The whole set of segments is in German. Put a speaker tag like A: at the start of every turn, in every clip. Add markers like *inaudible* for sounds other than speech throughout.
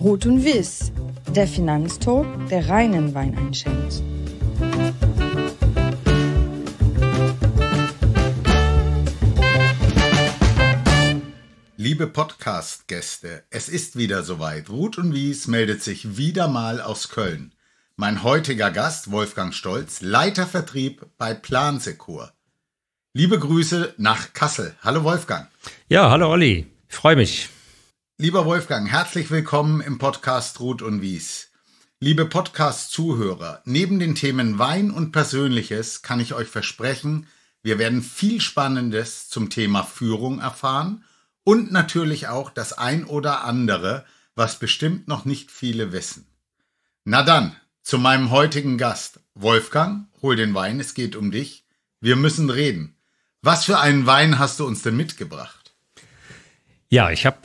A: Rot und Wiss, der Finanztod, der reinen Wein einschenkt. Liebe Podcast-Gäste, es ist wieder soweit. Ruth und Wies meldet sich wieder mal aus Köln. Mein heutiger Gast, Wolfgang Stolz, Leiter Vertrieb bei Plansekur. Liebe Grüße nach Kassel. Hallo Wolfgang.
B: Ja, hallo Olli. freue mich.
A: Lieber Wolfgang, herzlich willkommen im Podcast Ruth und Wies. Liebe Podcast-Zuhörer, neben den Themen Wein und Persönliches kann ich euch versprechen, wir werden viel Spannendes zum Thema Führung erfahren und natürlich auch das ein oder andere, was bestimmt noch nicht viele wissen. Na dann, zu meinem heutigen Gast. Wolfgang, hol den Wein, es geht um dich. Wir müssen reden. Was für einen Wein hast du uns denn mitgebracht?
B: Ja, ich habe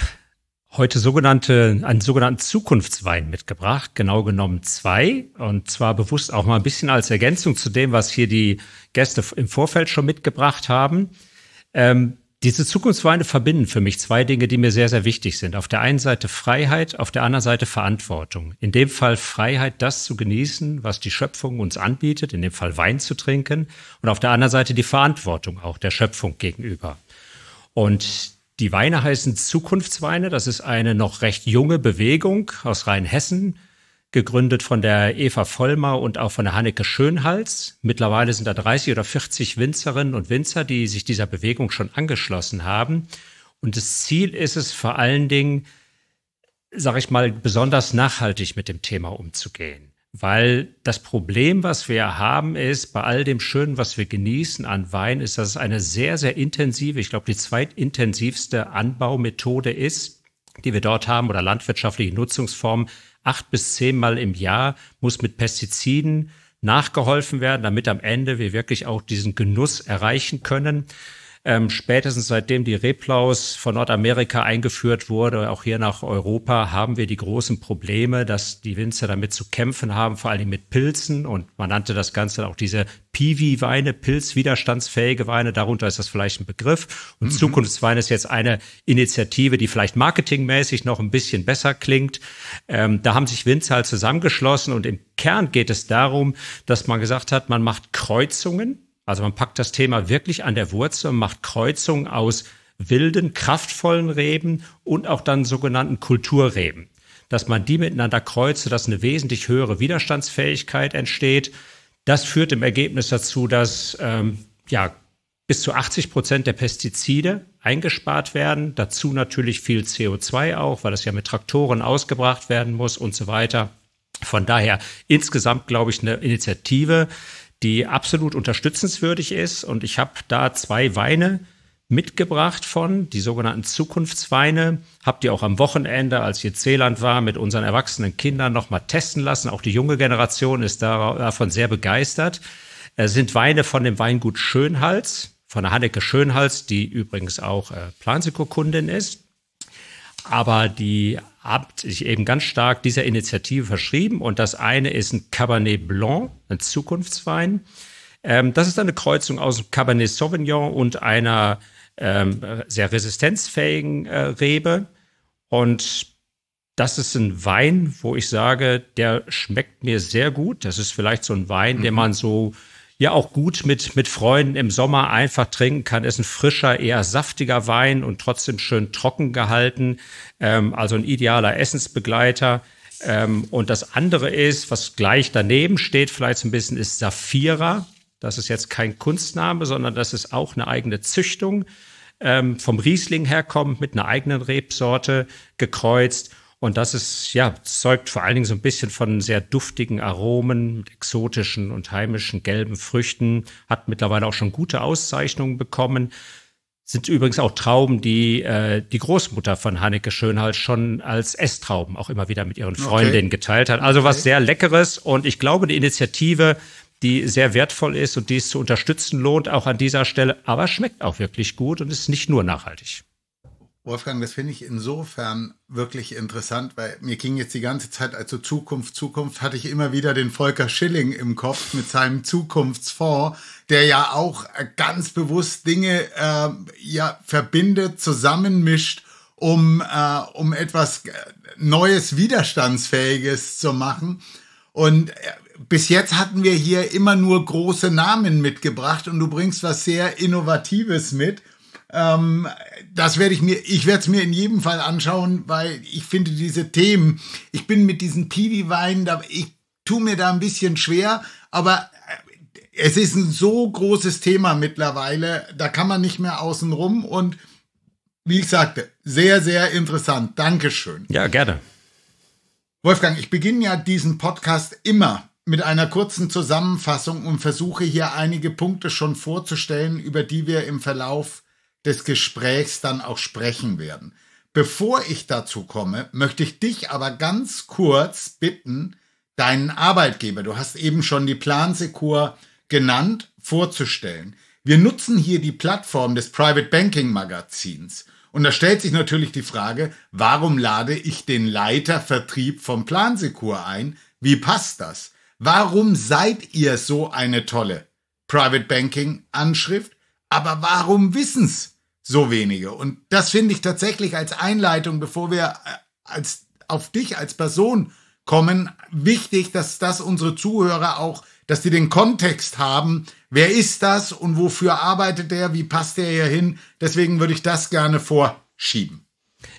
B: heute sogenannte, einen sogenannten Zukunftswein mitgebracht, genau genommen zwei. Und zwar bewusst auch mal ein bisschen als Ergänzung zu dem, was hier die Gäste im Vorfeld schon mitgebracht haben. Ähm, diese Zukunftsweine verbinden für mich zwei Dinge, die mir sehr, sehr wichtig sind. Auf der einen Seite Freiheit, auf der anderen Seite Verantwortung. In dem Fall Freiheit, das zu genießen, was die Schöpfung uns anbietet, in dem Fall Wein zu trinken. Und auf der anderen Seite die Verantwortung auch der Schöpfung gegenüber. Und die Weine heißen Zukunftsweine. Das ist eine noch recht junge Bewegung aus Rheinhessen, gegründet von der Eva Vollmer und auch von der Hanneke Schönhals. Mittlerweile sind da 30 oder 40 Winzerinnen und Winzer, die sich dieser Bewegung schon angeschlossen haben. Und das Ziel ist es vor allen Dingen, sage ich mal, besonders nachhaltig mit dem Thema umzugehen. Weil das Problem, was wir haben, ist, bei all dem Schönen, was wir genießen an Wein, ist, dass es eine sehr, sehr intensive, ich glaube, die zweitintensivste Anbaumethode ist, die wir dort haben, oder landwirtschaftliche Nutzungsformen. Acht bis zehnmal im Jahr muss mit Pestiziden nachgeholfen werden, damit am Ende wir wirklich auch diesen Genuss erreichen können. Ähm, spätestens seitdem die Replaus von Nordamerika eingeführt wurde, auch hier nach Europa, haben wir die großen Probleme, dass die Winzer damit zu kämpfen haben, vor allem mit Pilzen. Und man nannte das Ganze auch diese Piwi-Weine, pilzwiderstandsfähige Weine. Darunter ist das vielleicht ein Begriff. Und mhm. Zukunftswein ist jetzt eine Initiative, die vielleicht marketingmäßig noch ein bisschen besser klingt. Ähm, da haben sich Winzer halt zusammengeschlossen und im Kern geht es darum, dass man gesagt hat, man macht Kreuzungen also man packt das Thema wirklich an der Wurzel, und macht Kreuzungen aus wilden, kraftvollen Reben und auch dann sogenannten Kulturreben. Dass man die miteinander kreuzt, sodass eine wesentlich höhere Widerstandsfähigkeit entsteht. Das führt im Ergebnis dazu, dass ähm, ja, bis zu 80 Prozent der Pestizide eingespart werden. Dazu natürlich viel CO2 auch, weil das ja mit Traktoren ausgebracht werden muss und so weiter. Von daher insgesamt, glaube ich, eine Initiative, die absolut unterstützenswürdig ist. Und ich habe da zwei Weine mitgebracht von, die sogenannten Zukunftsweine. Habt ihr auch am Wochenende, als ihr Zeeland war, mit unseren erwachsenen Kindern nochmal testen lassen. Auch die junge Generation ist davon sehr begeistert. Es äh, sind Weine von dem Weingut Schönhals, von der Hanneke Schönhals, die übrigens auch äh, kundin ist aber die hat sich eben ganz stark dieser Initiative verschrieben. Und das eine ist ein Cabernet Blanc, ein Zukunftswein. Ähm, das ist eine Kreuzung aus Cabernet Sauvignon und einer ähm, sehr resistenzfähigen äh, Rebe. Und das ist ein Wein, wo ich sage, der schmeckt mir sehr gut. Das ist vielleicht so ein Wein, mhm. den man so ja auch gut mit, mit Freunden im Sommer einfach trinken kann. Ist ein frischer, eher saftiger Wein und trotzdem schön trocken gehalten. Ähm, also ein idealer Essensbegleiter. Ähm, und das andere ist, was gleich daneben steht, vielleicht so ein bisschen, ist Saphira. Das ist jetzt kein Kunstname, sondern das ist auch eine eigene Züchtung. Ähm, vom Riesling herkommt, mit einer eigenen Rebsorte gekreuzt und das ist, ja, zeugt vor allen Dingen so ein bisschen von sehr duftigen Aromen mit exotischen und heimischen gelben Früchten, hat mittlerweile auch schon gute Auszeichnungen bekommen. Sind übrigens auch Trauben, die äh, die Großmutter von Hanneke Schönhals schon als Esstrauben auch immer wieder mit ihren Freundinnen okay. geteilt hat. Also okay. was sehr Leckeres und ich glaube, eine Initiative, die sehr wertvoll ist und die es zu unterstützen lohnt, auch an dieser Stelle, aber schmeckt auch wirklich gut und ist nicht nur nachhaltig.
A: Wolfgang, das finde ich insofern wirklich interessant, weil mir ging jetzt die ganze Zeit, also Zukunft, Zukunft, hatte ich immer wieder den Volker Schilling im Kopf mit seinem Zukunftsfonds, der ja auch äh, ganz bewusst Dinge äh, ja, verbindet, zusammenmischt, um, äh, um etwas äh, Neues, Widerstandsfähiges zu machen. Und äh, bis jetzt hatten wir hier immer nur große Namen mitgebracht und du bringst was sehr Innovatives mit. Ähm, das werde ich mir, ich werde es mir in jedem Fall anschauen, weil ich finde diese Themen, ich bin mit diesen Piwi-Weinen, ich tue mir da ein bisschen schwer, aber äh, es ist ein so großes Thema mittlerweile, da kann man nicht mehr außen rum und wie ich sagte, sehr, sehr interessant. Dankeschön. Ja, gerne. Wolfgang, ich beginne ja diesen Podcast immer mit einer kurzen Zusammenfassung und versuche hier einige Punkte schon vorzustellen, über die wir im Verlauf des Gesprächs dann auch sprechen werden. Bevor ich dazu komme, möchte ich dich aber ganz kurz bitten, deinen Arbeitgeber, du hast eben schon die Plansekur genannt, vorzustellen. Wir nutzen hier die Plattform des Private Banking Magazins. Und da stellt sich natürlich die Frage, warum lade ich den Leiter Vertrieb vom Plansekur ein? Wie passt das? Warum seid ihr so eine tolle Private Banking Anschrift? Aber warum wissen's so wenige. Und das finde ich tatsächlich als Einleitung, bevor wir äh, als, auf dich als Person kommen, wichtig, dass das unsere Zuhörer auch, dass die den Kontext haben. Wer ist das und wofür arbeitet der? Wie passt der hier hin? Deswegen würde ich das gerne vorschieben.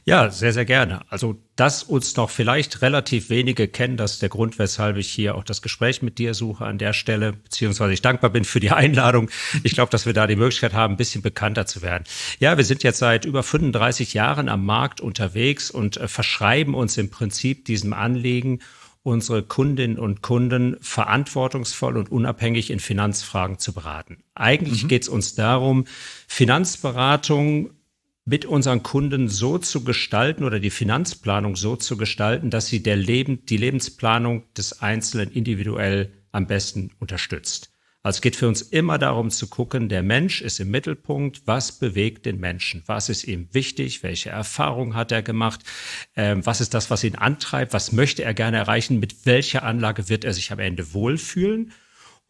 B: Ja, sehr, sehr gerne. Also das uns noch vielleicht relativ wenige kennen. Das ist der Grund, weshalb ich hier auch das Gespräch mit dir suche an der Stelle, beziehungsweise ich dankbar bin für die Einladung. Ich glaube, dass wir da die Möglichkeit haben, ein bisschen bekannter zu werden. Ja, wir sind jetzt seit über 35 Jahren am Markt unterwegs und äh, verschreiben uns im Prinzip diesem Anliegen, unsere Kundinnen und Kunden verantwortungsvoll und unabhängig in Finanzfragen zu beraten. Eigentlich mhm. geht es uns darum, Finanzberatung mit unseren Kunden so zu gestalten oder die Finanzplanung so zu gestalten, dass sie der Leben, die Lebensplanung des Einzelnen individuell am besten unterstützt. Also es geht für uns immer darum zu gucken, der Mensch ist im Mittelpunkt, was bewegt den Menschen, was ist ihm wichtig, welche Erfahrungen hat er gemacht, ähm, was ist das, was ihn antreibt, was möchte er gerne erreichen, mit welcher Anlage wird er sich am Ende wohlfühlen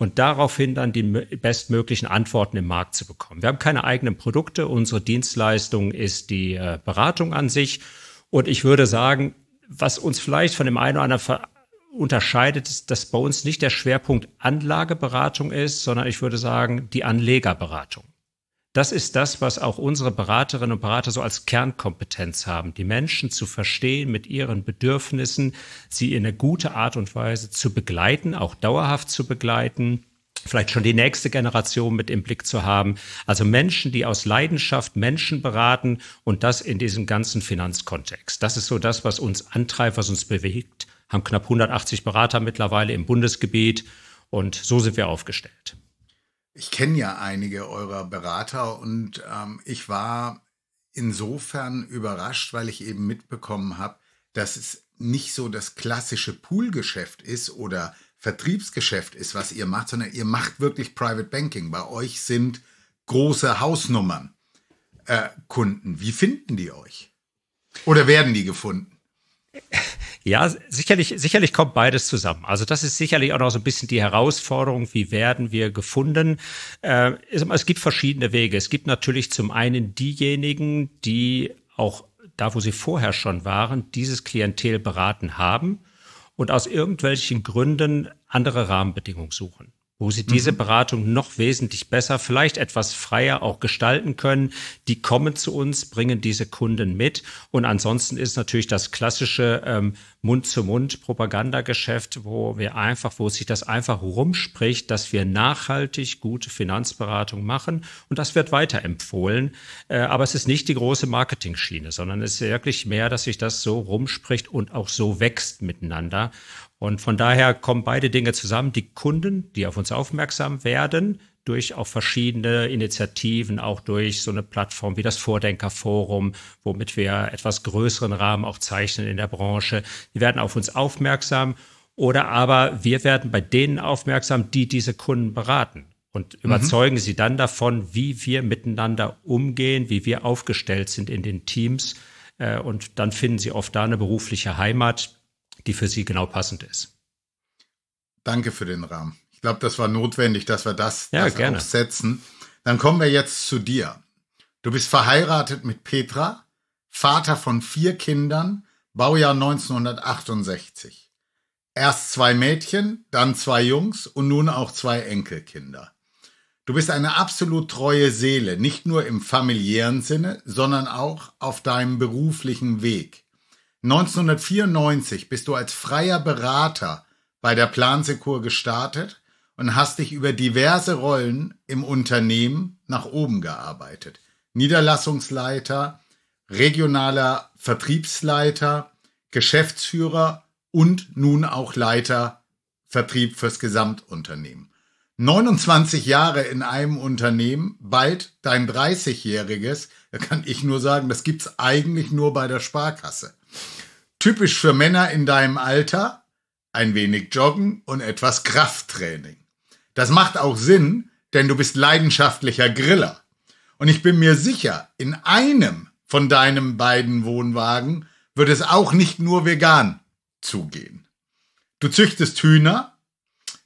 B: und daraufhin dann die bestmöglichen Antworten im Markt zu bekommen. Wir haben keine eigenen Produkte, unsere Dienstleistung ist die äh, Beratung an sich. Und ich würde sagen, was uns vielleicht von dem einen oder anderen unterscheidet, ist, dass bei uns nicht der Schwerpunkt Anlageberatung ist, sondern ich würde sagen, die Anlegerberatung. Das ist das, was auch unsere Beraterinnen und Berater so als Kernkompetenz haben, die Menschen zu verstehen, mit ihren Bedürfnissen, sie in eine gute Art und Weise zu begleiten, auch dauerhaft zu begleiten vielleicht schon die nächste Generation mit im Blick zu haben. Also Menschen, die aus Leidenschaft Menschen beraten und das in diesem ganzen Finanzkontext. Das ist so das, was uns antreibt, was uns bewegt. Haben knapp 180 Berater mittlerweile im Bundesgebiet und so sind wir aufgestellt.
A: Ich kenne ja einige eurer Berater und ähm, ich war insofern überrascht, weil ich eben mitbekommen habe, dass es nicht so das klassische Poolgeschäft ist oder Vertriebsgeschäft ist, was ihr macht, sondern ihr macht wirklich Private Banking. Bei euch sind große Hausnummern äh, Kunden. Wie finden die euch? Oder werden die gefunden?
B: *laughs* Ja, sicherlich, sicherlich kommt beides zusammen. Also das ist sicherlich auch noch so ein bisschen die Herausforderung, wie werden wir gefunden. Äh, es gibt verschiedene Wege. Es gibt natürlich zum einen diejenigen, die auch da, wo sie vorher schon waren, dieses Klientel beraten haben und aus irgendwelchen Gründen andere Rahmenbedingungen suchen wo sie diese mhm. Beratung noch wesentlich besser, vielleicht etwas freier auch gestalten können. Die kommen zu uns, bringen diese Kunden mit. Und ansonsten ist natürlich das klassische ähm, Mund-zu-Mund-Propagandageschäft, wo wir einfach, wo sich das einfach rumspricht, dass wir nachhaltig gute Finanzberatung machen. Und das wird weiterempfohlen. Äh, aber es ist nicht die große Marketing-Schiene, sondern es ist wirklich mehr, dass sich das so rumspricht und auch so wächst miteinander. Und von daher kommen beide Dinge zusammen. Die Kunden, die auf uns aufmerksam werden, durch auch verschiedene Initiativen, auch durch so eine Plattform wie das Vordenkerforum, womit wir etwas größeren Rahmen auch zeichnen in der Branche. Die werden auf uns aufmerksam oder aber wir werden bei denen aufmerksam, die diese Kunden beraten und mhm. überzeugen mhm. sie dann davon, wie wir miteinander umgehen, wie wir aufgestellt sind in den Teams. Äh, und dann finden sie oft da eine berufliche Heimat, die für sie genau passend ist.
A: Danke für den Rahmen. Ich glaube, das war notwendig, dass wir das, ja, das gerne. aufsetzen. Dann kommen wir jetzt zu dir. Du bist verheiratet mit Petra, Vater von vier Kindern, Baujahr 1968. Erst zwei Mädchen, dann zwei Jungs und nun auch zwei Enkelkinder. Du bist eine absolut treue Seele, nicht nur im familiären Sinne, sondern auch auf deinem beruflichen Weg. 1994 bist du als freier Berater bei der Plansekur gestartet und hast dich über diverse Rollen im Unternehmen nach oben gearbeitet. Niederlassungsleiter, regionaler Vertriebsleiter, Geschäftsführer und nun auch Leiter Vertrieb fürs Gesamtunternehmen. 29 Jahre in einem Unternehmen, bald dein 30-jähriges, da kann ich nur sagen, das gibt es eigentlich nur bei der Sparkasse. Typisch für Männer in deinem Alter, ein wenig Joggen und etwas Krafttraining. Das macht auch Sinn, denn du bist leidenschaftlicher Griller. Und ich bin mir sicher, in einem von deinen beiden Wohnwagen wird es auch nicht nur vegan zugehen. Du züchtest Hühner,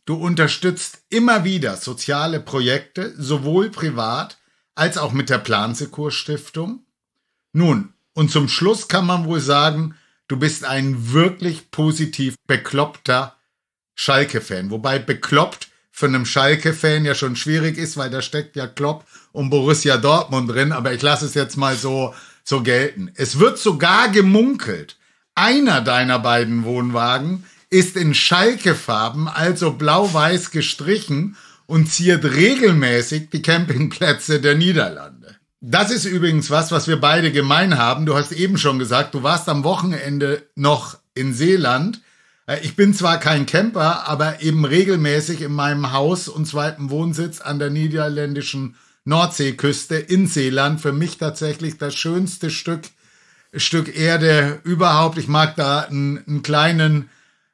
A: du unterstützt immer wieder soziale Projekte, sowohl privat als auch mit der Plansekur Stiftung. Nun, und zum Schluss kann man wohl sagen, du bist ein wirklich positiv bekloppter Schalke-Fan. Wobei bekloppt von einem Schalke-Fan ja schon schwierig ist, weil da steckt ja Klopp und Borussia Dortmund drin. Aber ich lasse es jetzt mal so, so gelten. Es wird sogar gemunkelt, einer deiner beiden Wohnwagen ist in Schalke-Farben, also blau-weiß gestrichen und ziert regelmäßig die Campingplätze der Niederlande. Das ist übrigens was, was wir beide gemein haben. Du hast eben schon gesagt, du warst am Wochenende noch in Seeland. Äh, ich bin zwar kein Camper, aber eben regelmäßig in meinem Haus und zweiten Wohnsitz an der niederländischen Nordseeküste in Seeland. Für mich tatsächlich das schönste Stück, Stück Erde überhaupt. Ich mag da einen, einen kleinen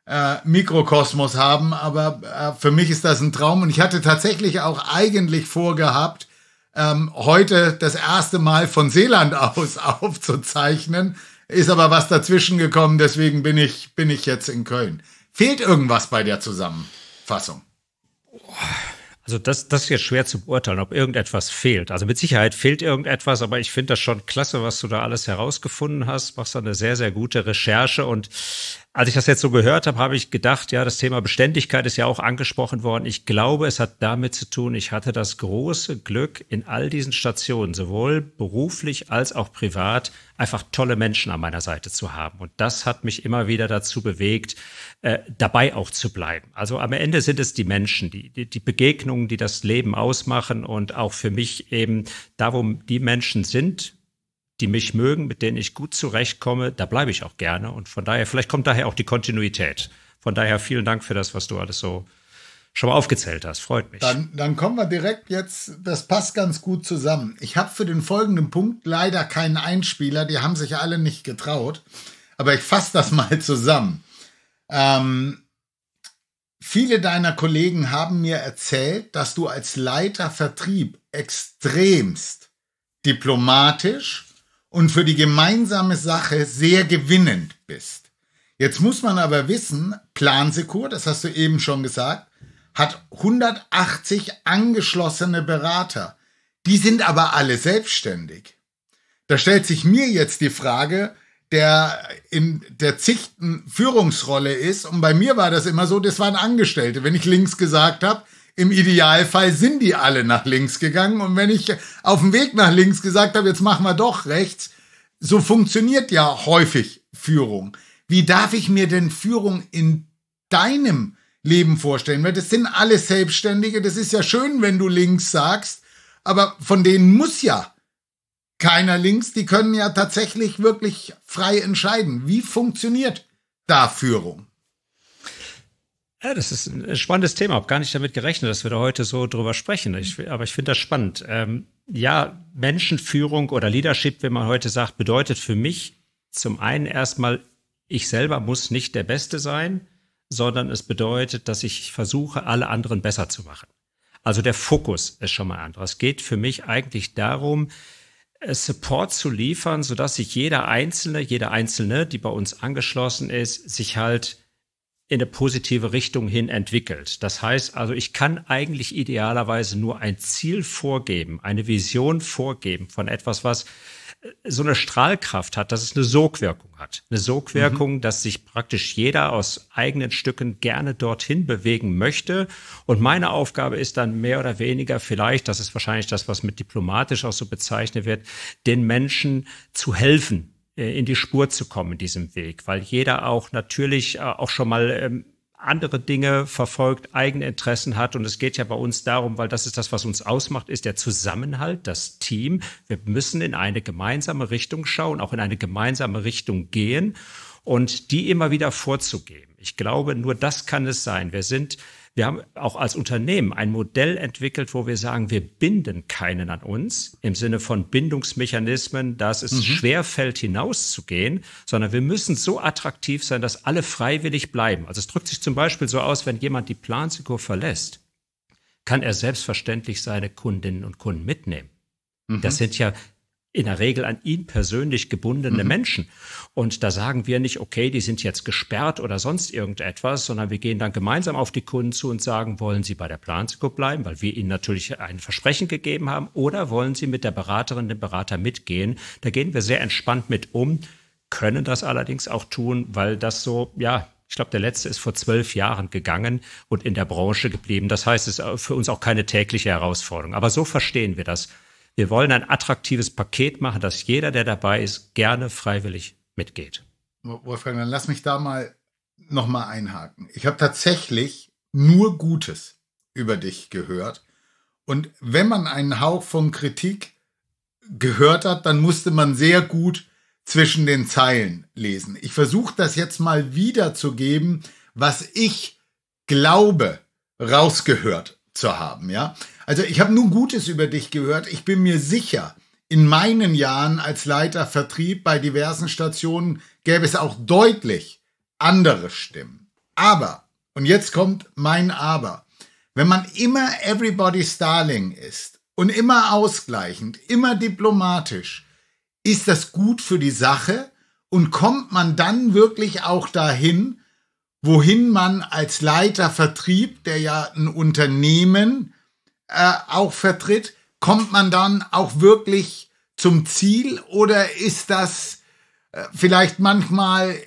A: äh, Mikrokosmos haben, aber äh, für mich ist das ein Traum. Und ich hatte tatsächlich auch eigentlich vorgehabt, ähm, heute das erste Mal von Seeland *laughs* aus aufzuzeichnen. Ist aber was dazwischen gekommen, deswegen bin ich, bin ich jetzt in Köln. Fehlt irgendwas bei der Zusammenfassung?
B: Also das, das ist jetzt schwer zu beurteilen, ob irgendetwas fehlt. Also mit Sicherheit fehlt irgendetwas, aber ich finde das schon klasse, was du da alles herausgefunden hast. Machst da eine sehr, sehr gute Recherche und als ich das jetzt so gehört habe, habe ich gedacht, ja, das Thema Beständigkeit ist ja auch angesprochen worden. Ich glaube, es hat damit zu tun, ich hatte das große Glück, in all diesen Stationen, sowohl beruflich als auch privat, einfach tolle Menschen an meiner Seite zu haben. Und das hat mich immer wieder dazu bewegt, äh, dabei auch zu bleiben. Also am Ende sind es die Menschen, die, die, die Begegnungen, die das Leben ausmachen und auch für mich eben da, wo die Menschen sind, die mich mögen, mit denen ich gut zurechtkomme, da bleibe ich auch gerne. Und von daher, vielleicht kommt daher auch die Kontinuität. Von daher vielen Dank für das, was du alles so schon mal aufgezählt hast. Freut mich.
A: Dann, dann kommen wir direkt jetzt, das passt ganz gut zusammen. Ich habe für den folgenden Punkt leider keinen Einspieler, die haben sich alle nicht getraut. Aber ich fasse das *laughs* mal zusammen. Ähm, viele deiner Kollegen haben mir erzählt, dass du als Leiter Vertrieb extremst diplomatisch und für die gemeinsame Sache sehr gewinnend bist. Jetzt muss man aber wissen, Plansekur, das hast du eben schon gesagt, hat 180 angeschlossene Berater. Die sind aber alle selbstständig. Da stellt sich mir jetzt die Frage, der in der zichten Führungsrolle ist. Und bei mir war das immer so, das waren Angestellte. Wenn ich links gesagt habe, im Idealfall sind die alle nach links gegangen. Und wenn ich auf dem Weg nach links gesagt habe, jetzt machen wir doch rechts, so funktioniert ja häufig Führung. Wie darf ich mir denn Führung in deinem Leben vorstellen? Weil das sind alle Selbstständige. Das ist ja schön, wenn du links sagst, aber von denen muss ja keiner links. Die können ja tatsächlich wirklich frei entscheiden. Wie funktioniert da Führung?
B: Ja, das ist ein äh, spannendes Thema. Habe gar nicht damit gerechnet, dass wir da heute so drüber sprechen. Ich, mhm. aber ich finde das spannend. Ähm, ja, Menschenführung oder Leadership, wenn man heute sagt, bedeutet für mich zum einen erstmal, ich selber muss nicht der Beste sein, sondern es bedeutet, dass ich versuche, alle anderen besser zu machen. Also der Fokus ist schon mal anders. Es geht für mich eigentlich darum, äh, Support zu liefern, sodass sich jeder Einzelne, jeder Einzelne, die bei uns angeschlossen ist, sich halt in eine positive Richtung hin entwickelt. Das heißt also, ich kann eigentlich idealerweise nur ein Ziel vorgeben, eine Vision vorgeben von etwas, was äh, so eine Strahlkraft hat, dass es eine Sogwirkung hat. Eine Sogwirkung, mhm. dass sich praktisch jeder aus eigenen Stücken gerne dorthin bewegen möchte. Und meine Aufgabe ist dann mehr oder weniger vielleicht, das ist wahrscheinlich das, was mit diplomatisch auch so bezeichnet wird, den Menschen zu helfen, äh, in die Spur zu kommen in diesem Weg, weil jeder auch natürlich äh, auch schon mal ähm, andere Dinge verfolgt, eigene Interessen hat. Und es geht ja bei uns darum, weil das ist das, was uns ausmacht, ist der Zusammenhalt, das Team. Wir müssen in eine gemeinsame Richtung schauen, auch in eine gemeinsame Richtung gehen und die immer wieder vorzugeben. Ich glaube, nur das kann es sein. Wir sind wir haben auch als Unternehmen ein Modell entwickelt, wo wir sagen, wir binden keinen an uns im Sinne von Bindungsmechanismen, dass es mhm. schwer fällt, hinauszugehen, sondern wir müssen so attraktiv sein, dass alle freiwillig bleiben. Also es drückt sich zum Beispiel so aus, wenn jemand die Plansico verlässt, kann er selbstverständlich seine Kundinnen und Kunden mitnehmen. Mhm. Das sind ja in der Regel an ihn persönlich gebundene mhm. Menschen. Und da sagen wir nicht, okay, die sind jetzt gesperrt oder sonst irgendetwas, sondern wir gehen dann gemeinsam auf die Kunden zu und sagen, wollen sie bei der Planseco bleiben, weil wir ihnen natürlich ein Versprechen gegeben haben, oder wollen sie mit der Beraterin, dem Berater mitgehen. Da gehen wir sehr entspannt mit um, können das allerdings auch tun, weil das so, ja, ich glaube, der letzte ist vor zwölf Jahren gegangen und in der Branche geblieben. Das heißt, es ist für uns auch keine tägliche Herausforderung. Aber so verstehen wir das. Wir wollen ein attraktives Paket machen, dass jeder, der dabei ist, gerne freiwillig mitgeht.
A: Wolfgang, dann lass mich da mal nochmal einhaken. Ich habe
B: tatsächlich nur Gutes über
A: dich gehört. Und wenn man einen Hauch von Kritik gehört hat, dann musste man sehr gut zwischen den Zeilen lesen. Ich versuche das jetzt mal wiederzugeben, was ich glaube, rausgehört zu haben, ja? Also ich habe nun Gutes über dich gehört. Ich bin mir sicher, in meinen Jahren als Leiter Vertrieb bei diversen Stationen gäbe es auch deutlich andere Stimmen. Aber, und jetzt kommt mein Aber, wenn man immer Everybody's Darling ist und immer ausgleichend, immer diplomatisch, ist das gut für die Sache und kommt man dann wirklich auch dahin, wohin man als Leiter Vertrieb, der ja ein Unternehmen äh, auch vertritt, kommt man dann auch wirklich zum Ziel oder ist das äh, vielleicht manchmal, äh,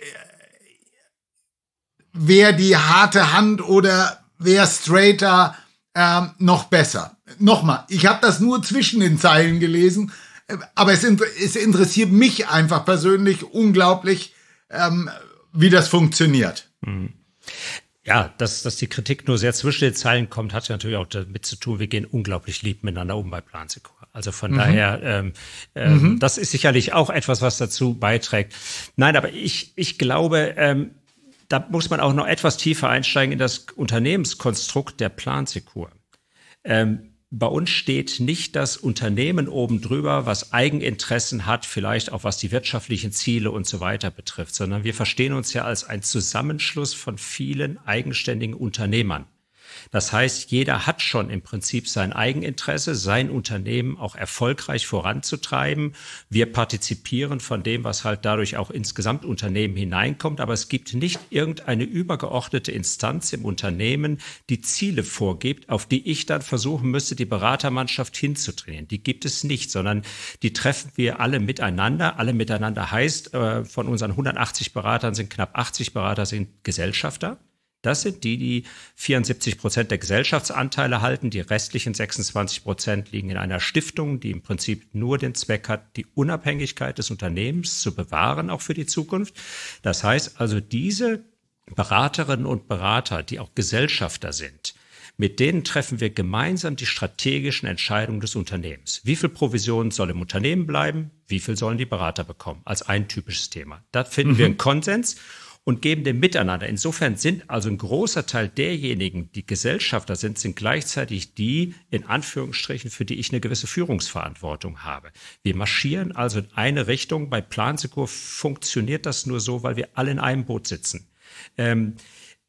A: wer die harte Hand oder wer straighter äh, noch besser? Nochmal, ich habe das nur zwischen den Zeilen gelesen, äh, aber es, es interessiert mich einfach persönlich unglaublich, ähm, wie das funktioniert.
B: Mhm. Ja, dass, dass die Kritik nur sehr zwischen den Zeilen kommt, hat ja natürlich auch damit zu tun, wir gehen unglaublich lieb miteinander um bei Plansekur. Also von mhm. daher, ähm, ähm, mhm. das ist sicherlich auch etwas, was dazu beiträgt. Nein, aber ich, ich glaube, ähm, da muss man auch noch etwas tiefer einsteigen in das Unternehmenskonstrukt der Plansekur. Ähm, bei uns steht nicht das Unternehmen oben drüber, was Eigeninteressen hat, vielleicht auch was die wirtschaftlichen Ziele und so weiter betrifft, sondern wir verstehen uns ja als ein Zusammenschluss von vielen eigenständigen Unternehmern. Das heißt, jeder hat schon im Prinzip sein Eigeninteresse, sein Unternehmen auch erfolgreich voranzutreiben. Wir partizipieren von dem, was halt dadurch auch ins Gesamtunternehmen hineinkommt. Aber es gibt nicht irgendeine übergeordnete Instanz im Unternehmen, die Ziele vorgibt, auf die ich dann versuchen müsste, die Beratermannschaft hinzutrainieren. Die gibt es nicht, sondern die treffen wir alle miteinander. Alle miteinander heißt, äh, von unseren 180 Beratern sind knapp 80 Berater sind Gesellschafter. Das sind die, die 74 Prozent der Gesellschaftsanteile halten. Die restlichen 26 Prozent liegen in einer Stiftung, die im Prinzip nur den Zweck hat, die Unabhängigkeit des Unternehmens zu bewahren, auch für die Zukunft. Das heißt also, diese Beraterinnen und Berater, die auch Gesellschafter sind, mit denen treffen wir gemeinsam die strategischen Entscheidungen des Unternehmens. Wie viel Provision soll im Unternehmen bleiben? Wie viel sollen die Berater bekommen? Als ein typisches Thema. Da finden mhm. wir einen Konsens und geben dem Miteinander. Insofern sind also ein großer Teil derjenigen, die Gesellschafter sind, sind gleichzeitig die, in Anführungsstrichen, für die ich eine gewisse Führungsverantwortung habe. Wir marschieren also in eine Richtung. Bei Plansegur funktioniert das nur so, weil wir alle in einem Boot sitzen. Ähm,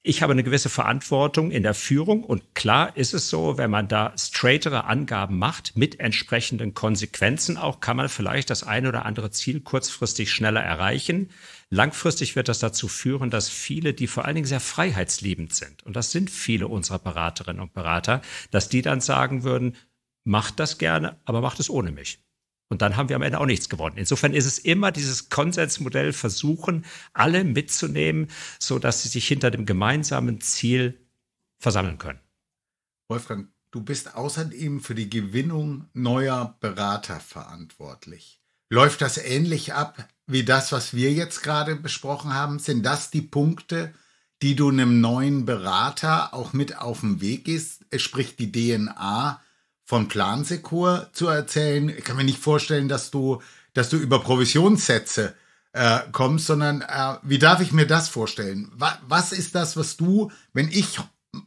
B: ich habe eine gewisse Verantwortung in der Führung und klar ist es so, wenn man da straightere Angaben macht, mit entsprechenden Konsequenzen auch, kann man vielleicht das ein oder andere Ziel kurzfristig schneller erreichen. Langfristig wird das dazu führen, dass viele, die vor allen Dingen sehr freiheitsliebend sind, und das sind viele unserer Beraterinnen und Berater, dass die dann sagen würden, macht das gerne, aber macht es ohne mich. Und dann haben wir am Ende auch nichts gewonnen. Insofern ist es immer dieses Konsensmodell versuchen, alle mitzunehmen, so dass sie sich hinter dem gemeinsamen Ziel versammeln können.
A: Wolfgang, du bist außerdem für die Gewinnung neuer Berater verantwortlich. Läuft das ähnlich ab wie das, was wir jetzt gerade besprochen haben? Sind das die Punkte, die du einem neuen Berater auch mit auf den Weg gehst? Es spricht die DNA von Plansecur zu erzählen. Ich kann mir nicht vorstellen, dass du, dass du über Provisionssätze äh, kommst, sondern äh, wie darf ich mir das vorstellen? Was, was ist das, was du, wenn ich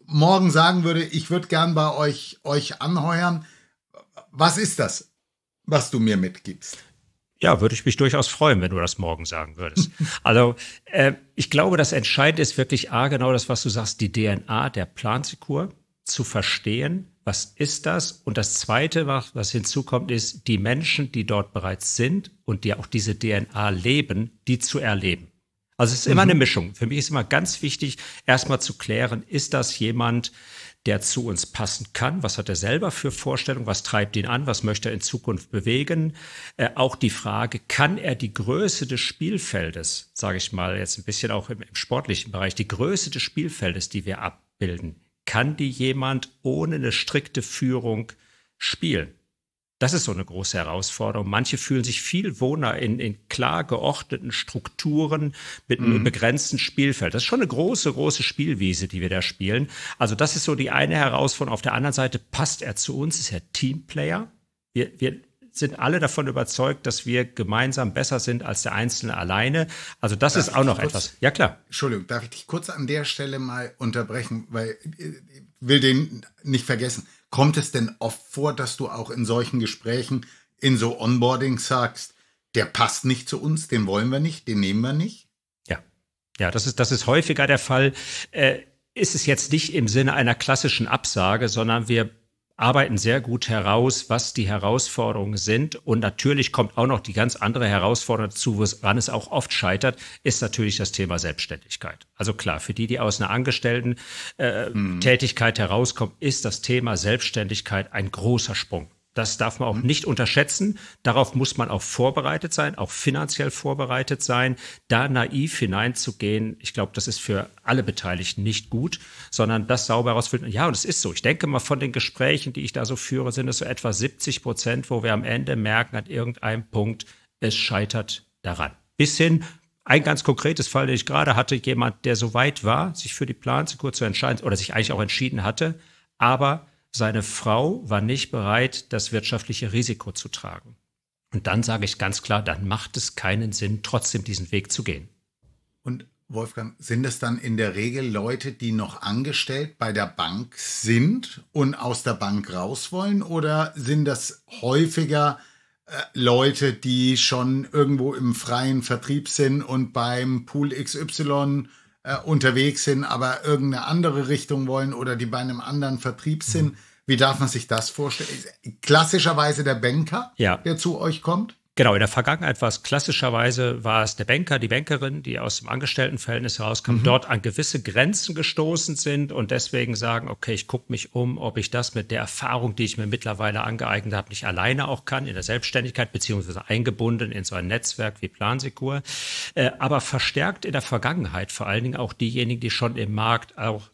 A: morgen sagen würde, ich würde gern bei euch, euch anheuern, was ist das, was du mir mitgibst?
B: Ja, würde ich mich durchaus freuen, wenn du das morgen sagen würdest. *laughs* also äh, ich glaube, das Entscheidende ist wirklich A, genau das, was du sagst, die DNA der Plansekur zu verstehen. Was ist das? Und das Zweite, was hinzukommt, ist, die Menschen, die dort bereits sind und die auch diese DNA leben, die zu erleben. Also es ist immer mhm. eine Mischung. Für mich ist immer ganz wichtig, erstmal zu klären, ist das jemand, der zu uns passen kann. Was hat er selber für Vorstellungen? Was treibt ihn an? Was möchte er in Zukunft bewegen? Äh, auch die Frage, kann er die Größe des Spielfeldes, sage ich mal jetzt ein bisschen auch im, im sportlichen Bereich, die Größe des Spielfeldes, die wir abbilden, kann die jemand ohne eine strikte Führung spielen? Das ist so eine große Herausforderung. Manche fühlen sich viel wohner in, in klar geordneten Strukturen mit einem mhm. begrenzten Spielfeld. Das ist schon eine große, große Spielwiese, die wir da spielen. Also das ist so die eine Herausforderung. Auf der anderen Seite passt er zu uns, ist er Teamplayer. Wir, wir sind alle davon überzeugt, dass wir gemeinsam besser sind als der Einzelne alleine. Also das darf ist auch noch kurz, etwas. Ja klar. Entschuldigung, darf ich dich kurz
A: an der Stelle mal unterbrechen, weil äh, ich will den nicht vergessen. Kommt es denn oft vor, dass du auch in solchen Gesprächen, in so Onboardings sagst, der passt nicht zu uns, den wollen wir nicht, den nehmen wir nicht?
B: Ja, ja, das ist, das ist häufiger der Fall. Äh, ist es jetzt nicht im Sinne einer klassischen Absage, sondern wir arbeiten sehr gut heraus, was die Herausforderungen sind. Und natürlich kommt auch noch die ganz andere Herausforderung dazu, woran es auch oft scheitert, ist natürlich das Thema Selbstständigkeit. Also klar, für die, die aus einer Angestellten-Tätigkeit äh, hm. herauskommen, ist das Thema Selbstständigkeit ein großer Sprung. Das darf man auch mhm. nicht unterschätzen. Darauf muss man auch vorbereitet sein, auch finanziell vorbereitet sein. Da naiv hineinzugehen, ich glaube, das ist für alle Beteiligten nicht gut, sondern das sauber herausfinden. Ja, und es ist so. Ich denke mal, von den Gesprächen, die ich da so führe, sind es so etwa 70 Prozent, wo wir am Ende merken, an irgendeinem Punkt, es scheitert daran. Bis hin, ein ganz konkretes Fall, den ich gerade hatte, jemand, der so weit war, sich für die Plansekur zu entscheiden oder sich eigentlich auch entschieden hatte, aber seine Frau war nicht bereit, das wirtschaftliche Risiko zu tragen. Und dann sage ich ganz klar, dann macht es keinen Sinn, trotzdem diesen Weg zu gehen.
A: Und Wolfgang, sind es dann in der Regel Leute, die noch angestellt bei der Bank sind und aus der Bank raus wollen? Oder sind das häufiger äh, Leute, die schon irgendwo im freien Vertrieb sind und beim Pool XY äh, unterwegs sind, aber irgendeine andere Richtung wollen oder die bei einem anderen Vertrieb sind. Mhm. Wie darf man sich das vorstellen? Klassischerweise der Banker, ja. der zu euch kommt?
B: Genau, in der Vergangenheit war es klassischerweise war es der Banker, die Bankerin, die aus dem Angestelltenverhältnis herauskamen, mhm. dort an gewisse Grenzen gestoßen sind und deswegen sagen, okay, ich gucke mich um, ob ich das mit der Erfahrung, die ich mir mittlerweile angeeignet habe, nicht alleine auch kann, in der Selbstständigkeit beziehungsweise eingebunden in so ein Netzwerk wie Plansecur, äh, aber verstärkt in der Vergangenheit vor allen Dingen auch diejenigen, die schon im Markt auch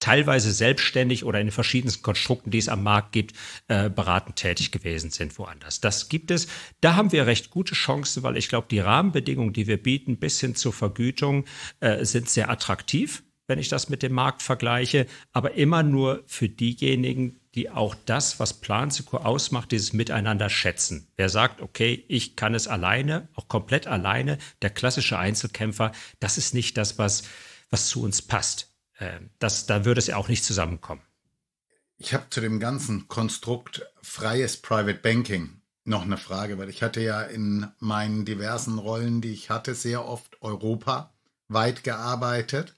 B: teilweise selbstständig oder in den verschiedensten Konstrukten, die es am Markt gibt, äh, beratend tätig gewesen sind woanders. Das gibt es. Da haben wir recht gute Chancen, weil ich glaube, die Rahmenbedingungen, die wir bieten, bis hin zur Vergütung, äh, sind sehr attraktiv, wenn ich das mit dem Markt vergleiche, aber immer nur für diejenigen, die auch das, was Plansekur ausmacht, dieses Miteinander schätzen. Wer sagt, okay, ich kann es alleine, auch komplett alleine, der klassische Einzelkämpfer, das ist nicht das, was, was zu uns passt. Ähm, das, da würde es ja auch nicht zusammenkommen. Ich habe
A: zu dem ganzen Konstrukt freies Private Banking noch eine Frage, weil ich hatte ja in meinen diversen Rollen, die ich hatte, sehr oft europaweit gearbeitet.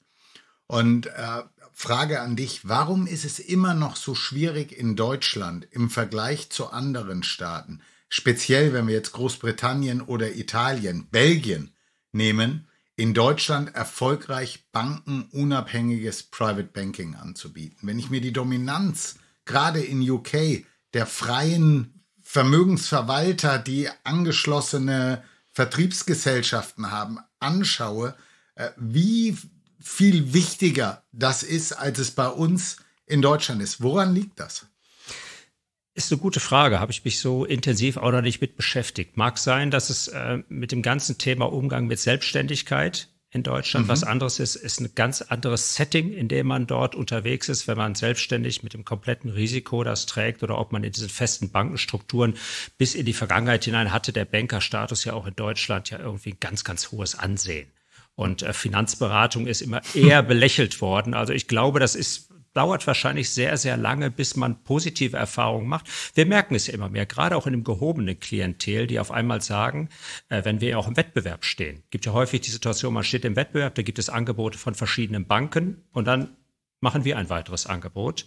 A: Und äh, Frage an dich, warum ist es immer noch so schwierig in Deutschland im Vergleich zu anderen Staaten, speziell wenn wir jetzt Großbritannien oder Italien, Belgien nehmen, in Deutschland erfolgreich bankenunabhängiges Private Banking anzubieten. Wenn ich mir die Dominanz gerade in UK der freien Vermögensverwalter, die angeschlossene Vertriebsgesellschaften haben, anschaue, äh, wie viel wichtiger das ist, als es bei uns in Deutschland ist. Woran liegt
B: das? Ist eine gute Frage. Habe ich mich so intensiv auch noch nicht mit beschäftigt. Mag sein, dass es äh, mit dem ganzen Thema Umgang mit Selbstständigkeit in Deutschland mhm. was anderes ist, ist ein ganz anderes Setting, in dem man dort unterwegs ist, wenn man selbstständig mit dem kompletten Risiko das trägt oder ob man in diesen festen Bankenstrukturen bis in die Vergangenheit hinein hatte der Bankerstatus ja auch in Deutschland ja irgendwie ein ganz, ganz hohes Ansehen. Und äh, Finanzberatung ist immer eher *laughs* belächelt worden. Also ich glaube, das ist dauert wahrscheinlich sehr, sehr lange, bis man positive Erfahrungen macht. Wir merken es ja immer mehr, gerade auch in dem gehobenen Klientel, die auf einmal sagen, äh, wenn wir auch im Wettbewerb stehen. Gibt ja häufig die Situation, man steht im Wettbewerb, da gibt es Angebote von verschiedenen Banken und dann machen wir ein weiteres Angebot.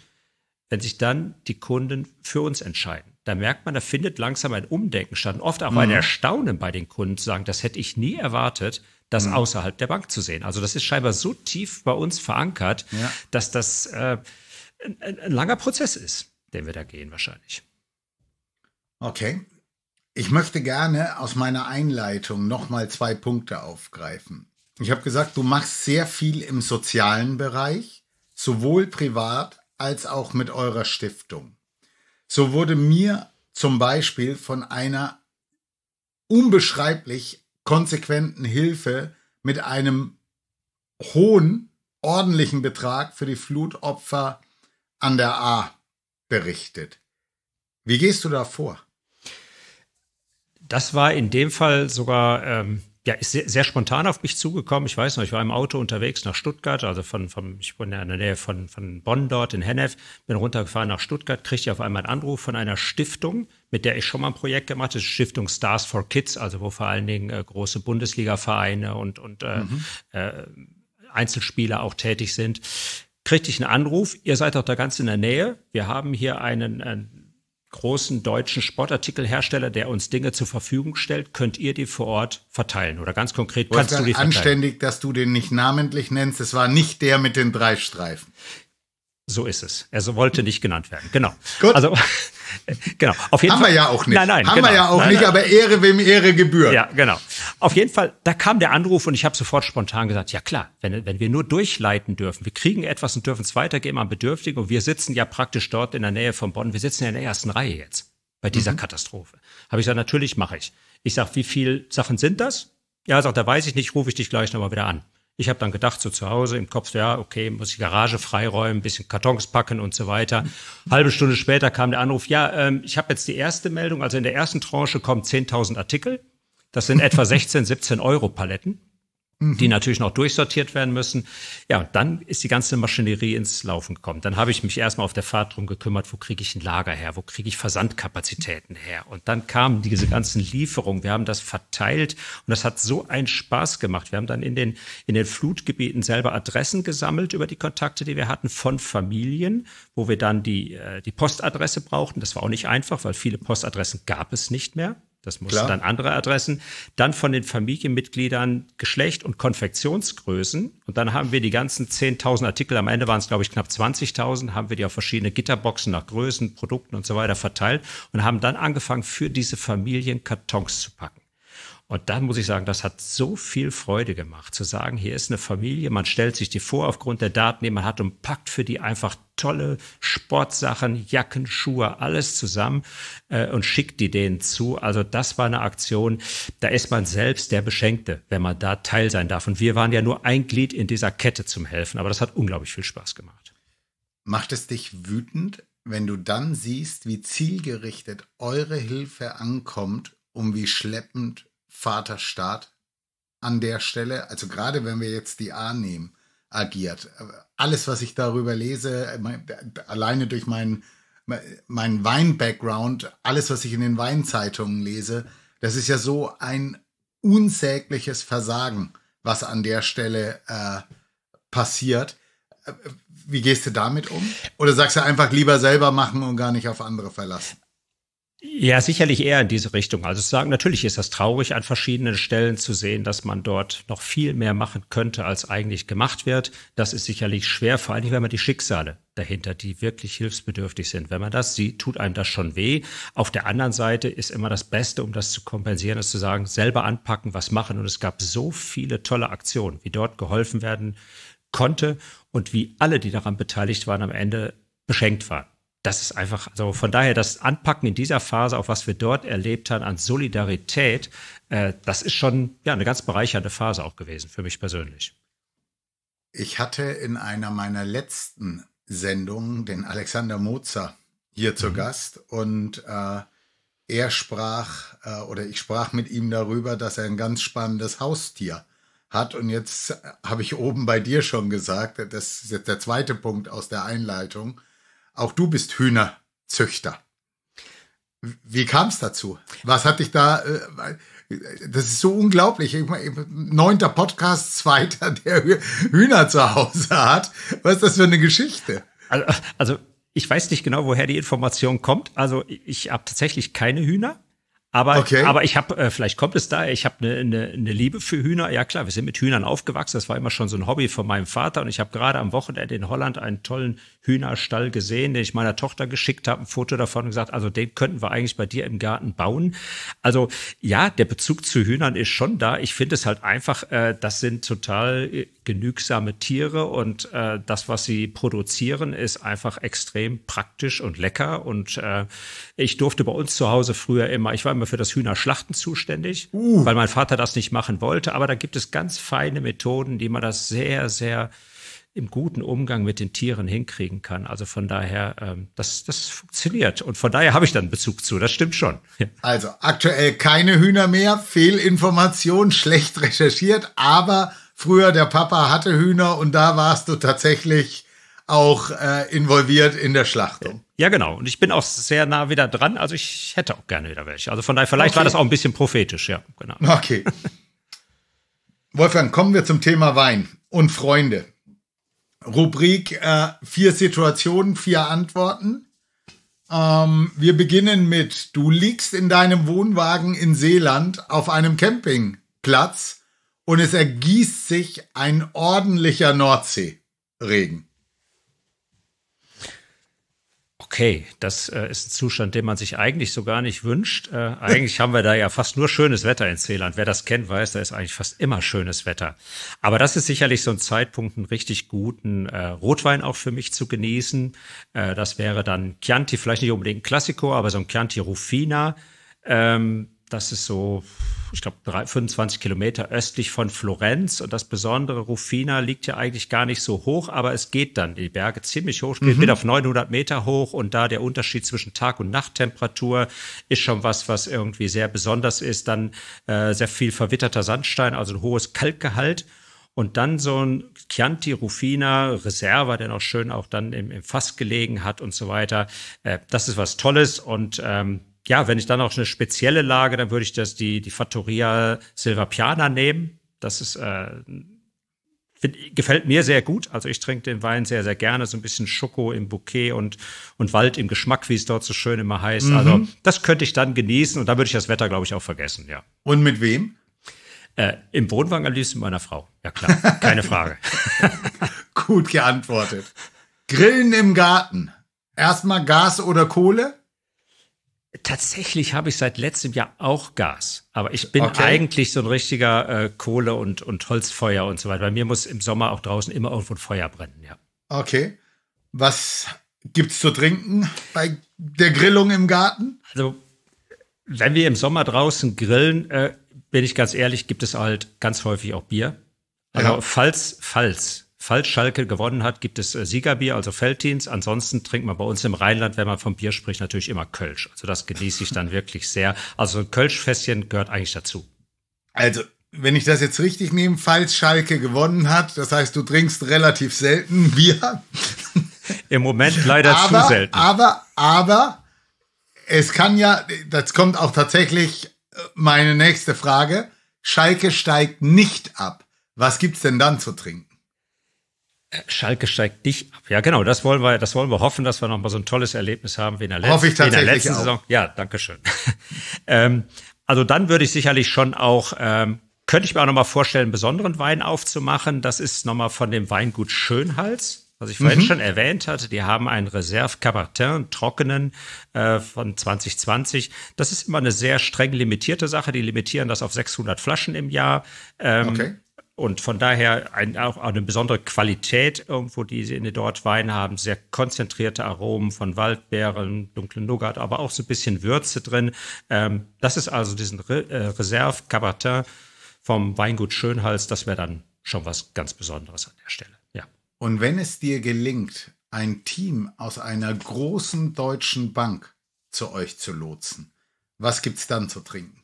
B: Wenn sich dann die Kunden für uns entscheiden, da merkt man, da findet langsam ein Umdenken statt. Oft auch mhm. ein Erstaunen bei den Kunden, zu sagen, das hätte ich nie erwartet, das mhm. außerhalb der Bank zu sehen. Also das ist scheinbar so tief bei uns verankert, ja. dass das äh, ein, ein langer Prozess ist, den wir da gehen wahrscheinlich. Okay.
A: Ich möchte gerne aus meiner Einleitung nochmal zwei Punkte aufgreifen. Ich habe gesagt, du machst sehr viel im sozialen Bereich, sowohl privat als auch mit eurer Stiftung. So wurde mir zum Beispiel von einer unbeschreiblich konsequenten Hilfe mit einem hohen, ordentlichen Betrag für die Flutopfer an der A berichtet.
B: Wie gehst du da vor? Das war in dem Fall sogar ähm, ja, ist sehr, sehr, spontan auf mich zugekommen. Ich weiß noch, ich war im Auto unterwegs nach Stuttgart, also von, von ich wohne in der Nähe von, von Bonn dort in Hennef, bin runtergefahren nach Stuttgart, kriegte ich auf einmal einen Anruf von einer Stiftung, mit der ich schon mal ein Projekt gemacht habe, Stiftung Stars for Kids, also wo vor allen Dingen äh, große Bundesliga-Vereine und, und äh, mhm. äh, Einzelspieler auch tätig sind. Kriegte ich einen Anruf, ihr seid doch da ganz in der Nähe, wir haben hier einen, einen großen deutschen Sportartikelhersteller, der uns Dinge zur Verfügung stellt, könnt ihr die vor Ort verteilen? Oder ganz konkret, kannst du die verteilen? Anständig, dass du den nicht namentlich
A: nennst. Es war nicht der mit den drei Streifen. So ist es. Er wollte nicht genannt werden. Genau.
B: Gut. Also, *laughs* genau. Auf jeden Haben Fall. wir ja auch nicht. Nein, nein. Haben genau. wir ja auch nein, nicht, nein. aber Ehre, wem Ehre gebührt. Ja, genau. Auf jeden Fall, da kam der Anruf und ich habe sofort spontan gesagt, ja klar, wenn, wenn wir nur durchleiten dürfen, wir kriegen etwas und dürfen es weitergeben an Bedürftigen und wir sitzen ja praktisch dort in der Nähe von Bonn, wir sitzen ja in der ersten Reihe jetzt bei dieser mhm. Katastrophe. Habe ich gesagt, natürlich mache ich. Ich sage, wie viel Sachen sind das? Ja, sagt, da weiß ich nicht, rufe ich dich gleich nochmal wieder an. Ich habe dann gedacht, so zu Hause im Kopf, ja, okay, muss ich Garage freiräumen, bisschen Kartons packen und so weiter. Halbe Stunde später kam der Anruf, ja, ähm, ich habe jetzt die erste Meldung, also in der ersten Tranche kommen 10.000 Artikel. Das sind etwa 16, 17 Euro Paletten die natürlich noch durchsortiert werden müssen. Ja, dann ist die ganze Maschinerie ins Laufen gekommen. Dann habe ich mich erstmal auf der Fahrt drum gekümmert, wo kriege ich ein Lager her, wo kriege ich Versandkapazitäten her. Und dann kamen diese ganzen Lieferungen. Wir haben das verteilt und das hat so einen Spaß gemacht. Wir haben dann in den, in den Flutgebieten selber Adressen gesammelt über die Kontakte, die wir hatten von Familien, wo wir dann die, äh, die Postadresse brauchten. Das war auch nicht einfach, weil viele Postadressen gab es nicht mehr. Das mussten dann andere Adressen. Dann von den Familienmitgliedern Geschlecht und Konfektionsgrößen. Und dann haben wir die ganzen 10.000 Artikel, am Ende waren es, glaube ich, knapp 20.000, haben wir die auf verschiedene Gitterboxen nach Größen, Produkten und so weiter verteilt und haben dann angefangen, für diese Familien Kartons zu packen. Und da muss ich sagen, das hat so viel Freude gemacht, zu sagen, hier ist eine Familie, man stellt sich die vor aufgrund der Daten, die man hat und packt für die einfach tolle Sportsachen, Jacken, Schuhe, alles zusammen äh, und schickt die denen zu. Also das war eine Aktion, da ist man selbst der Beschenkte, wenn man da teil sein darf. Und wir waren ja nur ein Glied in dieser Kette zum Helfen, aber das hat unglaublich viel Spaß gemacht.
A: Macht es dich wütend, wenn du dann siehst, wie zielgerichtet eure Hilfe ankommt um wie schleppend Vaterstaat an der Stelle, also gerade wenn wir jetzt die A nehmen, agiert. Äh, alles, was ich darüber lese, äh, alleine durch meinen mein Wein-Background, alles, was ich in den Weinzeitungen lese, das ist ja so ein unsägliches Versagen, was an der Stelle äh, passiert. Äh, wie gehst du damit um? Oder sagst du einfach lieber selber machen und gar nicht auf andere verlassen?
B: Ja, sicherlich eher in diese Richtung. Also zu sagen, natürlich ist das traurig, an verschiedenen Stellen zu sehen, dass man dort noch viel mehr machen könnte, als eigentlich gemacht wird. Das ist sicherlich schwer, vor allem wenn man die Schicksale dahinter, die wirklich hilfsbedürftig sind. Wenn man das sieht, tut einem das schon weh. Auf der anderen Seite ist immer das Beste, um das zu kompensieren, ist zu sagen, selber anpacken, was machen. Und es gab so viele tolle Aktionen, wie dort geholfen werden konnte und wie alle, die daran beteiligt waren, am Ende beschenkt waren das ist einfach, also von daher das Anpacken in dieser Phase, auch was wir dort erlebt haben, an Solidarität, äh, das ist schon ja, eine ganz bereichernde Phase auch gewesen für mich persönlich.
A: Ich hatte in einer meiner letzten Sendungen den Alexander Mozart hier mhm. zu Gast und äh, er sprach äh, oder ich sprach mit ihm darüber, dass er ein ganz spannendes Haustier hat. Und jetzt äh, habe ich oben bei dir schon gesagt, das ist jetzt der zweite Punkt aus der Einleitung auch du bist Hühnerzüchter. Wie kam es dazu? Was hat dich da. Äh, das ist so unglaublich. Ich mein, neunter Podcast, *laughs* zweiter, der Hühner
B: zu Hause hat. Was ist das für eine Geschichte? Also, also ich weiß nicht genau, woher die Information kommt. Also ich habe tatsächlich keine Hühner. Aber, okay. aber ich habe, äh, vielleicht kommt es da, ich habe eine, eine, eine Liebe für Hühner. Ja klar, wir sind mit Hühnern aufgewachsen. Das war immer schon so ein Hobby von meinem Vater. Und ich habe gerade am Wochenende in Holland einen tollen Hühnerstall gesehen, den ich meiner Tochter geschickt habe, ein Foto davon und gesagt, also den könnten wir eigentlich bei dir im Garten bauen. Also ja, der Bezug zu Hühnern ist schon da. Ich finde es halt einfach, äh, das sind total äh, genügsame Tiere und äh, das, was sie produzieren, ist einfach extrem praktisch und lecker. Und äh, ich durfte bei uns zu Hause früher immer, ich war immer für das Hühnerschlachten zuständig, uh. weil mein Vater das nicht machen wollte. Aber da gibt es ganz feine Methoden, die man das sehr, sehr im guten Umgang mit den Tieren hinkriegen kann. Also von daher, ähm, das, das funktioniert. Und von daher habe ich dann Bezug zu. Das stimmt schon.
A: Also aktuell keine Hühner mehr, Fehlinformation, *laughs* schlecht recherchiert, aber früher der Papa hatte Hühner und da warst du tatsächlich auch äh, involviert in
B: der Schlachtung. Ja, genau. Und ich bin auch sehr nah wieder dran. Also ich hätte auch gerne wieder welche. Also von daher, vielleicht okay. war das auch ein bisschen prophetisch, ja,
A: genau. Okay. *laughs* Wolfgang, kommen wir zum Thema Wein und Freunde. Rubrik äh, vier Situationen, vier Antworten. Ähm, wir beginnen mit, du liegst in deinem Wohnwagen in Seeland auf einem Campingplatz und es ergießt sich ein ordentlicher Nordseeregen
B: okay, das äh, ist ein Zustand, den man sich eigentlich so gar nicht wünscht. Äh, eigentlich haben wir da ja fast nur schönes Wetter in Zeeland. Wer das kennt, weiß, da ist eigentlich fast immer schönes Wetter. Aber das ist sicherlich so ein Zeitpunkt, einen richtig guten äh, Rotwein auch für mich zu genießen. Äh, das wäre dann Chianti, vielleicht nicht unbedingt ein Classico, aber so ein Chianti Rufina. Ähm, das ist so, ich glaube, 25 Kilometer östlich von Florenz. Und das Besondere, Rufina liegt ja eigentlich gar nicht so hoch, aber es geht dann die Berge ziemlich hoch, geht mhm. auf 900 Meter hoch. Und da der Unterschied zwischen Tag- und Nachttemperatur ist schon was, was irgendwie sehr besonders ist. Dann äh, sehr viel verwitterter Sandstein, also ein hohes Kalkgehalt. Und dann so ein Chianti Rufina Reserva, der noch schön auch dann im, im Fass gelegen hat und so weiter. Äh, das ist was Tolles und ähm, ja, wenn ich dann auch eine spezielle Lage, dann würde ich das die, die Fattoria Silva Piana nehmen. Das ist, äh, find, gefällt mir sehr gut. Also ich trinke den Wein sehr, sehr gerne. So ein bisschen Schoko im Bouquet und, und Wald im Geschmack, wie es dort so schön immer heißt. Mhm. Also das könnte ich dann genießen und da würde ich das Wetter, glaube ich, auch vergessen, ja. Und mit wem? Äh, Im Wohnwagen am liebsten mit meiner Frau. Ja klar, *laughs* keine Frage.
A: gut geantwortet. Grillen im Garten. Erstmal Gas oder
B: Kohle? Tatsächlich habe ich seit letztem Jahr auch Gas, aber ich bin okay. eigentlich so ein richtiger äh, Kohle- und, und Holzfeuer und so weiter. Bei mir muss im Sommer auch draußen immer irgendwo ein Feuer brennen, ja.
A: Okay. Was gibt's zu trinken bei der Grillung im Garten?
B: Also, wenn wir im Sommer draußen grillen, äh, bin ich ganz ehrlich, gibt es halt ganz häufig auch Bier. Also, ja. falls, falls Falls Schalke gewonnen hat, gibt es äh, Siegerbier, also Feltins. Ansonsten trinkt man bei uns im Rheinland, wenn man vom Bier spricht, natürlich immer Kölsch. Also das genieße ich dann *laughs* wirklich sehr. Also ein Kölschfässchen gehört eigentlich dazu.
A: Also, wenn ich das jetzt richtig nehme, falls Schalke gewonnen hat, das heißt, du trinkst relativ selten *laughs* Bier. Im Moment leider aber, zu selten. Aber, aber, es kann ja, das kommt auch tatsächlich äh, meine nächste
B: Frage. Schalke steigt nicht ab. Was gibt's denn dann zu trinken? Schalke steigt dich ab. Ja, genau, das wollen wir, das wollen wir hoffen, dass wir nochmal so ein tolles Erlebnis haben wie in der, Letz wie in der letzten auch. Saison. Ja, danke schön. *laughs* ähm, also dann würde ich sicherlich schon auch, ähm, könnte ich mir auch nochmal vorstellen, einen besonderen Wein aufzumachen. Das ist nochmal von dem Weingut Schönhals was ich vorhin mhm. schon erwähnt hatte, die haben einen Reserve Cabartin, trockenen äh, von 2020. Das ist immer eine sehr streng limitierte Sache. Die limitieren das auf 600 Flaschen im Jahr. Ähm, okay. Und von daher ein, auch eine besondere Qualität irgendwo, die sie in dort Wein haben. Sehr konzentrierte Aromen von Waldbeeren, dunklen Nougat, aber auch so ein bisschen Würze drin. Ähm, das ist also diesen Re äh, Reserve Cabertin vom Weingut Schönhals. Das wäre dann schon was ganz Besonderes an der Stelle.
A: Ja. Und wenn es dir gelingt, ein Team aus einer großen deutschen
B: Bank zu euch zu lotsen, was gibt es dann zu trinken?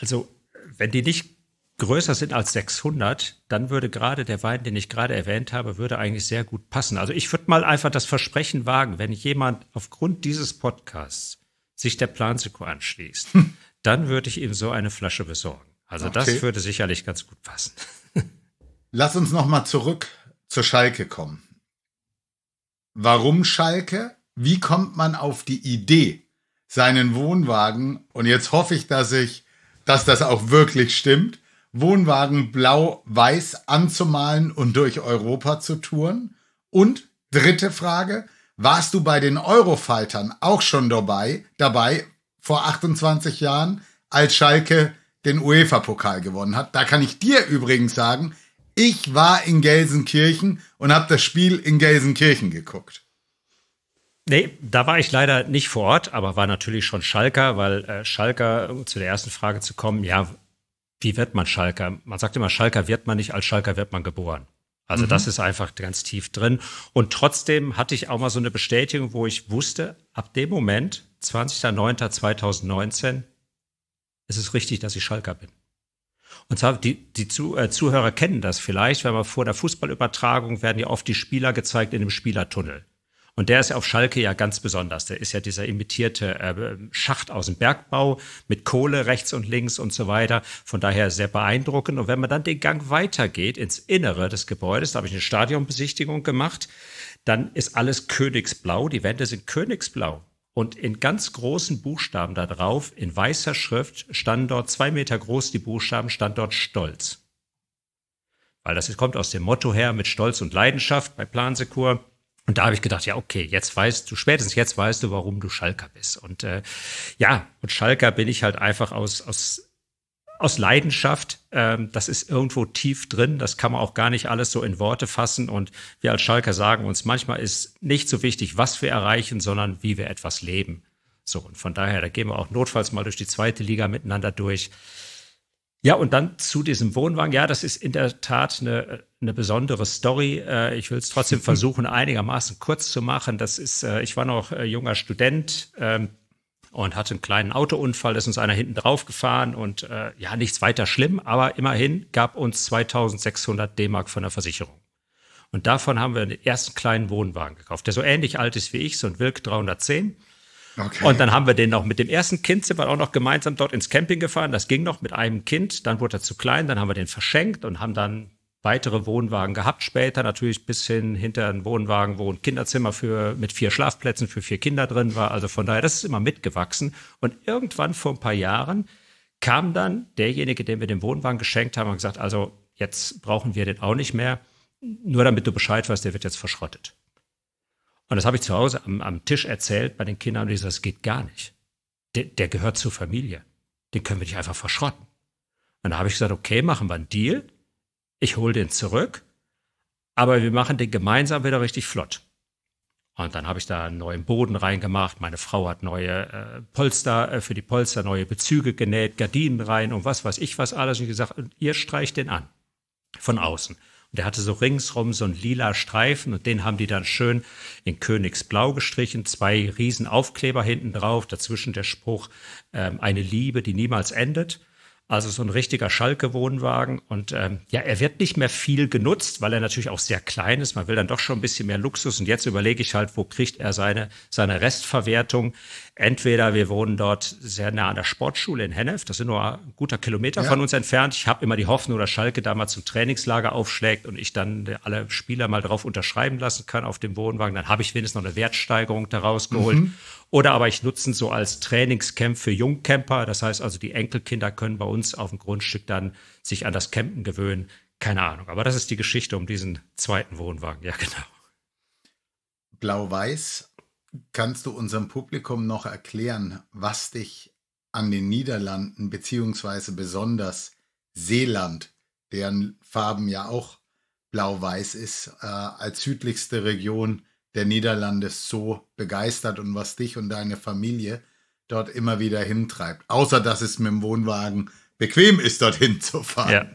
B: Also, wenn die nicht größer sind als 600, dann würde gerade der Wein, den ich gerade erwähnt habe, würde eigentlich sehr gut passen. Also ich würde mal einfach das Versprechen wagen, wenn jemand aufgrund dieses Podcasts sich der Plansiko anschließt, hm. dann würde ich ihm so eine Flasche besorgen. Also okay. das würde sicherlich ganz gut passen. Lass uns noch
A: mal zurück zur Schalke kommen. Warum Schalke? Wie kommt man auf die Idee, seinen Wohnwagen und jetzt hoffe ich, dass ich, dass das auch wirklich stimmt, Wohnwagen blau-weiß anzumalen und durch Europa zu touren? Und dritte Frage, warst du bei den Eurofightern auch schon dabei, dabei vor 28 Jahren, als Schalke den UEFA-Pokal gewonnen hat? Da kann ich dir übrigens sagen, ich war in Gelsenkirchen und habe das Spiel in Gelsenkirchen geguckt.
B: Nee, da war ich leider nicht vor Ort, aber war natürlich schon Schalker, weil äh, Schalker, um zu der ersten Frage zu kommen, ja, wie wird man Schalker? Man sagt immer, Schalker wird man nicht, als Schalker wird man geboren. Also mhm. das ist einfach ganz tief drin. Und trotzdem hatte ich auch mal so eine Bestätigung, wo ich wusste, ab dem Moment, 20.09.2019, ist es richtig, dass ich Schalker bin. Und zwar, die, die Zu äh, Zuhörer kennen das vielleicht, wenn man vor der Fußballübertragung werden ja oft die Spieler gezeigt in dem Spielertunnel. Und der ist ja auf Schalke ja ganz besonders. Der ist ja dieser imitierte äh, Schacht aus dem Bergbau mit Kohle rechts und links und so weiter. Von daher sehr beeindruckend. Und wenn man dann den Gang weitergeht ins Innere des Gebäudes, da habe ich eine Stadionbesichtigung gemacht, dann ist alles königsblau. Die Wände sind königsblau. Und in ganz großen Buchstaben da drauf, in weißer Schrift, stand dort zwei Meter groß die Buchstaben, stand dort Stolz. Weil das kommt aus dem Motto her mit Stolz und Leidenschaft bei Plansekur. Und da habe ich gedacht, ja, okay, jetzt weißt du, spätestens jetzt weißt du, warum du Schalker bist. Und äh, ja, und Schalker bin ich halt einfach aus, aus, aus Leidenschaft. Ähm, das ist irgendwo tief drin. Das kann man auch gar nicht alles so in Worte fassen. Und wir als Schalker sagen uns, manchmal ist nicht so wichtig, was wir erreichen, sondern wie wir etwas leben. So, und von daher, da gehen wir auch notfalls mal durch die zweite Liga miteinander durch. Ja, und dann zu diesem Wohnwagen. Ja, das ist in der Tat eine, eine besondere Story. Äh, ich will es trotzdem *laughs* versuchen, einigermaßen kurz zu machen. Das ist, äh, ich war noch äh, junger Student ähm, und hatte einen kleinen Autounfall, da ist uns einer hinten drauf gefahren und ja, nichts weiter schlimm, aber immerhin gab uns 2600 D-Mark von der Versicherung. Und davon haben wir den ersten kleinen Wohnwagen gekauft, der so ähnlich alt ist wie ich, so ein Wilk 310. Okay. Und dann haben wir den noch mit dem ersten Kind sind wir auch noch gemeinsam dort ins Camping gefahren. Das ging noch mit einem Kind. Dann wurde er zu klein. Dann haben wir den verschenkt und haben dann weitere Wohnwagen gehabt. Später natürlich bis hin hinter einen Wohnwagen, wo ein Kinderzimmer für, mit vier Schlafplätzen für vier Kinder drin war. Also von daher, das ist immer mitgewachsen. Und irgendwann vor ein paar Jahren kam dann derjenige, dem wir den Wohnwagen geschenkt haben, und gesagt, also jetzt brauchen wir den auch nicht mehr. Nur damit du Bescheid weißt, der wird jetzt verschrottet. Und das habe ich zu Hause am, am, Tisch erzählt bei den Kindern und ich sage, das geht gar nicht. Der, der gehört zur Familie. Den können wir nicht einfach verschrotten. Und da habe ich gesagt, okay, machen wir einen Deal. Ich hole den zurück, aber wir machen den gemeinsam wieder richtig flott. Und dann habe ich da einen neuen Boden reingemacht. Meine Frau hat neue äh, Polster äh, für die Polster, neue Bezüge genäht, Gardinen rein und was weiß ich was alles. Und ich gesagt, ihr streicht den an von außen. Der hatte so ringsrum so einen lila Streifen und den haben die dann schön in Königsblau gestrichen. Zwei riesen Aufkleber hinten drauf, dazwischen der Spruch, ähm, eine Liebe, die niemals endet. Also so ein richtiger Schalke-Wohnwagen. Und ähm, ja, er wird nicht mehr viel genutzt, weil er natürlich auch sehr klein ist. Man will dann doch schon ein bisschen mehr Luxus. Und jetzt überlege ich halt, wo kriegt er seine, seine Restverwertung Entweder wir wohnen dort sehr nah an der Sportschule in Hennef, das sind nur ein guter Kilometer ja. von uns entfernt. Ich habe immer die Hoffnung, dass Schalke da mal zum Trainingslager aufschlägt und ich dann alle Spieler mal drauf unterschreiben lassen kann auf dem Wohnwagen. Dann habe ich wenigstens noch eine Wertsteigerung daraus mhm. geholt. Mhm. Oder aber ich nutze ihn so als Trainingscamp für Jungcamper. Das heißt also, die Enkelkinder können bei uns auf dem Grundstück dann sich an das Campen gewöhnen. Keine Ahnung. Aber das ist die Geschichte um diesen zweiten Wohnwagen. Ja, genau.
A: Blau-Weiß Kannst du unserem Publikum noch erklären, was dich an den Niederlanden beziehungsweise besonders Seeland, deren Farben ja auch blau-weiß ist, äh, als südlichste Region der Niederlande so begeistert und was dich und deine Familie dort immer wieder hintreibt. Außer dass es mit dem Wohnwagen bequem ist, dorthin zu
B: fahren. Ja.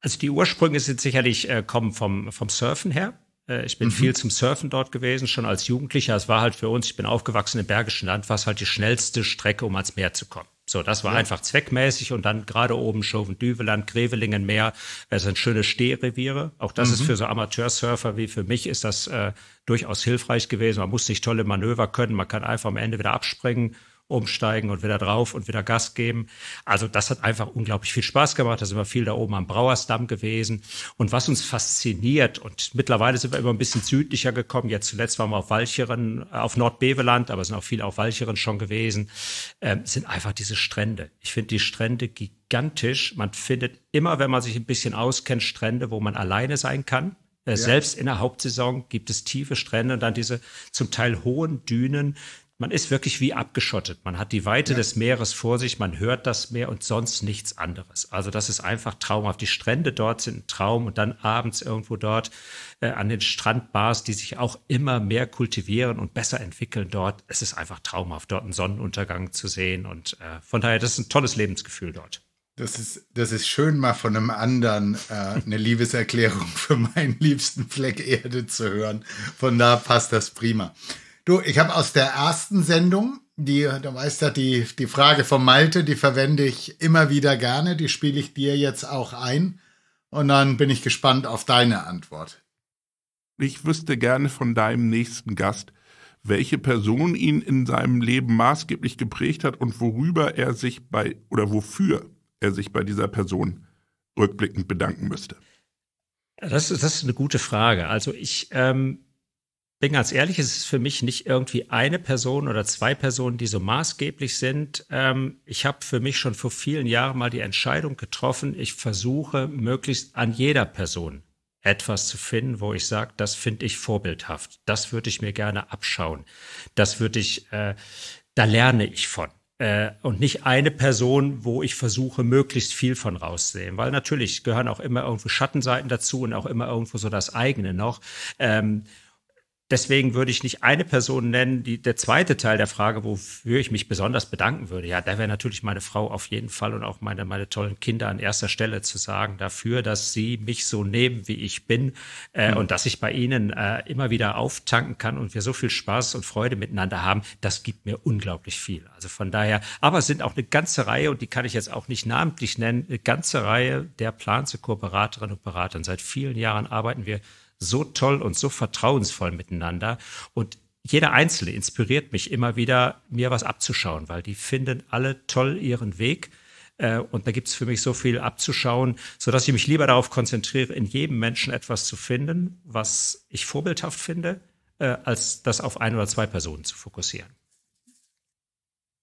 B: Also die Ursprünge sind sicherlich äh, kommen vom, vom Surfen her. Äh, ich bin mhm. viel zum Surfen dort gewesen, schon als Jugendlicher. Es war halt für uns, ich bin aufgewachsen im Bergischen Land, war es halt die schnellste Strecke, um ans Meer zu kommen. So, das war ja. einfach zweckmäßig und dann gerade oben Schoven, Düveland, Grevelingen Meer, das sind schöne Stehreviere. Auch das mhm. ist für so Amateursurfer wie für mich ist das äh, durchaus hilfreich gewesen. Man muss nicht tolle Manöver können, man kann einfach am Ende wieder abspringen umsteigen und wieder drauf und wieder Gas geben. Also das hat einfach unglaublich viel Spaß gemacht. Da sind wir viel da oben am Brauersdamm gewesen. Und was uns fasziniert, und mittlerweile sind wir immer ein bisschen südlicher gekommen. Jetzt zuletzt waren wir auf Walcheren, äh, auf Nordbeveland, aber sind auch viele auf Walcheren schon gewesen, ähm, sind einfach diese Strände. Ich finde die Strände gigantisch. Man findet immer, wenn man sich ein bisschen auskennt, Strände, wo man alleine sein kann. Äh, ja. Selbst in der Hauptsaison gibt es tiefe Strände und dann diese zum Teil hohen Dünen, man ist wirklich wie abgeschottet. Man hat die Weite ja. des Meeres vor sich, man hört das Meer und sonst nichts anderes. Also das ist einfach traumhaft. Die Strände dort sind ein Traum und dann abends irgendwo dort äh, an den Strandbars, die sich auch immer mehr kultivieren und besser entwickeln dort. Es ist einfach traumhaft, dort einen Sonnenuntergang zu sehen und äh, von daher, das ist ein tolles Lebensgefühl dort.
A: Das ist, das ist schön, mal von einem anderen äh, eine Liebeserklärung *laughs* für meinen liebsten Fleck Erde zu hören. Von da passt das prima. Du, ich habe aus der ersten Sendung, die, du weißt ja, die, die Frage von Malte, die verwende ich immer wieder gerne, die spiele ich dir jetzt auch ein. Und dann bin ich gespannt auf deine Antwort.
B: Ich wüsste gerne von deinem nächsten Gast, welche Person ihn in seinem Leben maßgeblich geprägt hat und worüber er sich bei
A: oder wofür er sich bei dieser Person rückblickend bedanken müsste.
B: Das, das ist eine gute Frage. Also ich ähm, bin ganz ehrlich, es ist für mich nicht irgendwie eine Person oder zwei Personen, die so maßgeblich sind. Ähm, ich habe für mich schon vor vielen Jahren mal die Entscheidung getroffen, ich versuche möglichst an jeder Person etwas zu finden, wo ich sage, das finde ich vorbildhaft, das würde ich mir gerne abschauen, das würde ich, äh, da lerne ich von. Äh, und nicht eine Person, wo ich versuche, möglichst viel von rauszusehen. Weil natürlich gehören auch immer irgendwo Schattenseiten dazu und auch immer irgendwo so das eigene noch. Ähm, Deswegen würde ich nicht eine Person nennen, die der zweite Teil der Frage, wofür ich mich besonders bedanken würde. Ja, da wäre natürlich meine Frau auf jeden Fall und auch meine, meine tollen Kinder an erster Stelle zu sagen, dafür, dass sie mich so nehmen, wie ich bin äh, mhm. und dass ich bei ihnen äh, immer wieder auftanken kann und wir so viel Spaß und Freude miteinander haben, das gibt mir unglaublich viel. Also von daher, aber es sind auch eine ganze Reihe und die kann ich jetzt auch nicht namentlich nennen, eine ganze Reihe der Planze Kooperatoren und Beratern. Seit vielen Jahren arbeiten wir so toll und so vertrauensvoll miteinander. Und jeder Einzelne inspiriert mich immer wieder, mir was abzuschauen, weil die finden alle toll ihren Weg. Äh, und da gibt es für mich so viel abzuschauen, sodass ich mich lieber darauf konzentriere, in jedem Menschen etwas zu finden, was ich vorbildhaft finde, äh, als das auf ein oder zwei Personen zu fokussieren.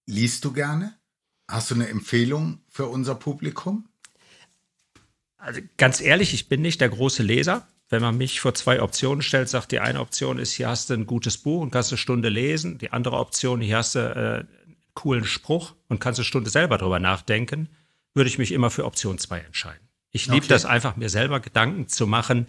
A: Liest du gerne? Hast du eine Empfehlung für unser Publikum?
B: Also ganz ehrlich, ich bin nicht der große Leser wenn man mich vor zwei Optionen stellt, sagt, die eine Option ist, hier hast du ein gutes Buch und kannst eine Stunde lesen. Die andere Option, hier hast du äh, einen coolen Spruch und kannst eine Stunde selber drüber nachdenken, würde ich mich immer für Option 2 entscheiden. Ich liebe okay. das einfach, mir selber Gedanken zu machen.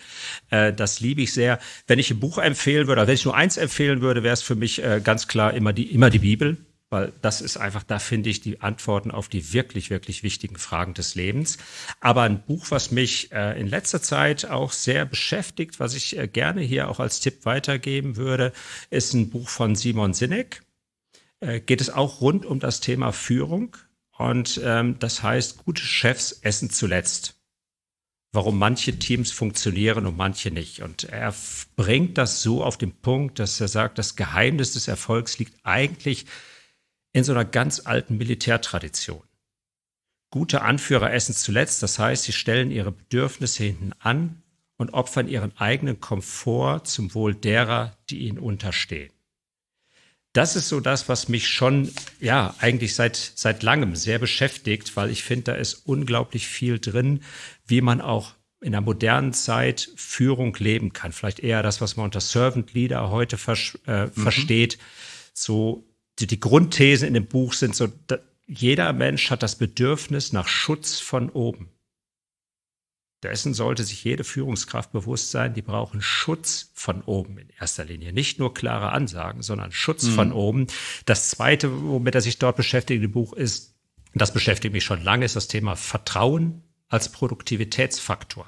B: Äh, das liebe ich sehr. Wenn ich ein Buch empfehlen würde, oder also wenn ich nur eins empfehlen würde, wäre es für mich äh, ganz klar immer die, immer die Bibel weil das ist einfach, da finde ich die Antworten auf die wirklich, wirklich wichtigen Fragen des Lebens. Aber ein Buch, was mich äh, in letzter Zeit auch sehr beschäftigt, was ich äh, gerne hier auch als Tipp weitergeben würde, ist ein Buch von Simon Sinek. Äh, geht es auch rund um das Thema Führung. Und ähm, das heißt, gute Chefs essen zuletzt warum manche Teams funktionieren und manche nicht. Und er bringt das so auf den Punkt, dass er sagt, das Geheimnis des Erfolgs liegt eigentlich in so einer ganz alten Militärtradition. Gute Anführer essen zuletzt, das heißt, sie stellen ihre Bedürfnisse hinten an und opfern ihren eigenen Komfort zum Wohl derer, die ihnen unterstehen. Das ist so das, was mich schon, ja, eigentlich seit, seit langem sehr beschäftigt, weil ich finde, da ist unglaublich viel drin, wie man auch in der modernen Zeit Führung leben kann. Vielleicht eher das, was man unter Servant Leader heute ver äh, mhm. versteht. So die, die Grundthesen in dem Buch sind so, jeder Mensch hat das Bedürfnis nach Schutz von oben. Dessen sollte sich jede Führungskraft bewusst sein, die brauchen Schutz von oben in erster Linie. Nicht nur klare Ansagen, sondern Schutz mhm. von oben. Das Zweite, womit er sich dort beschäftigt im Buch, ist, das beschäftigt mich schon lange, ist das Thema Vertrauen als Produktivitätsfaktor.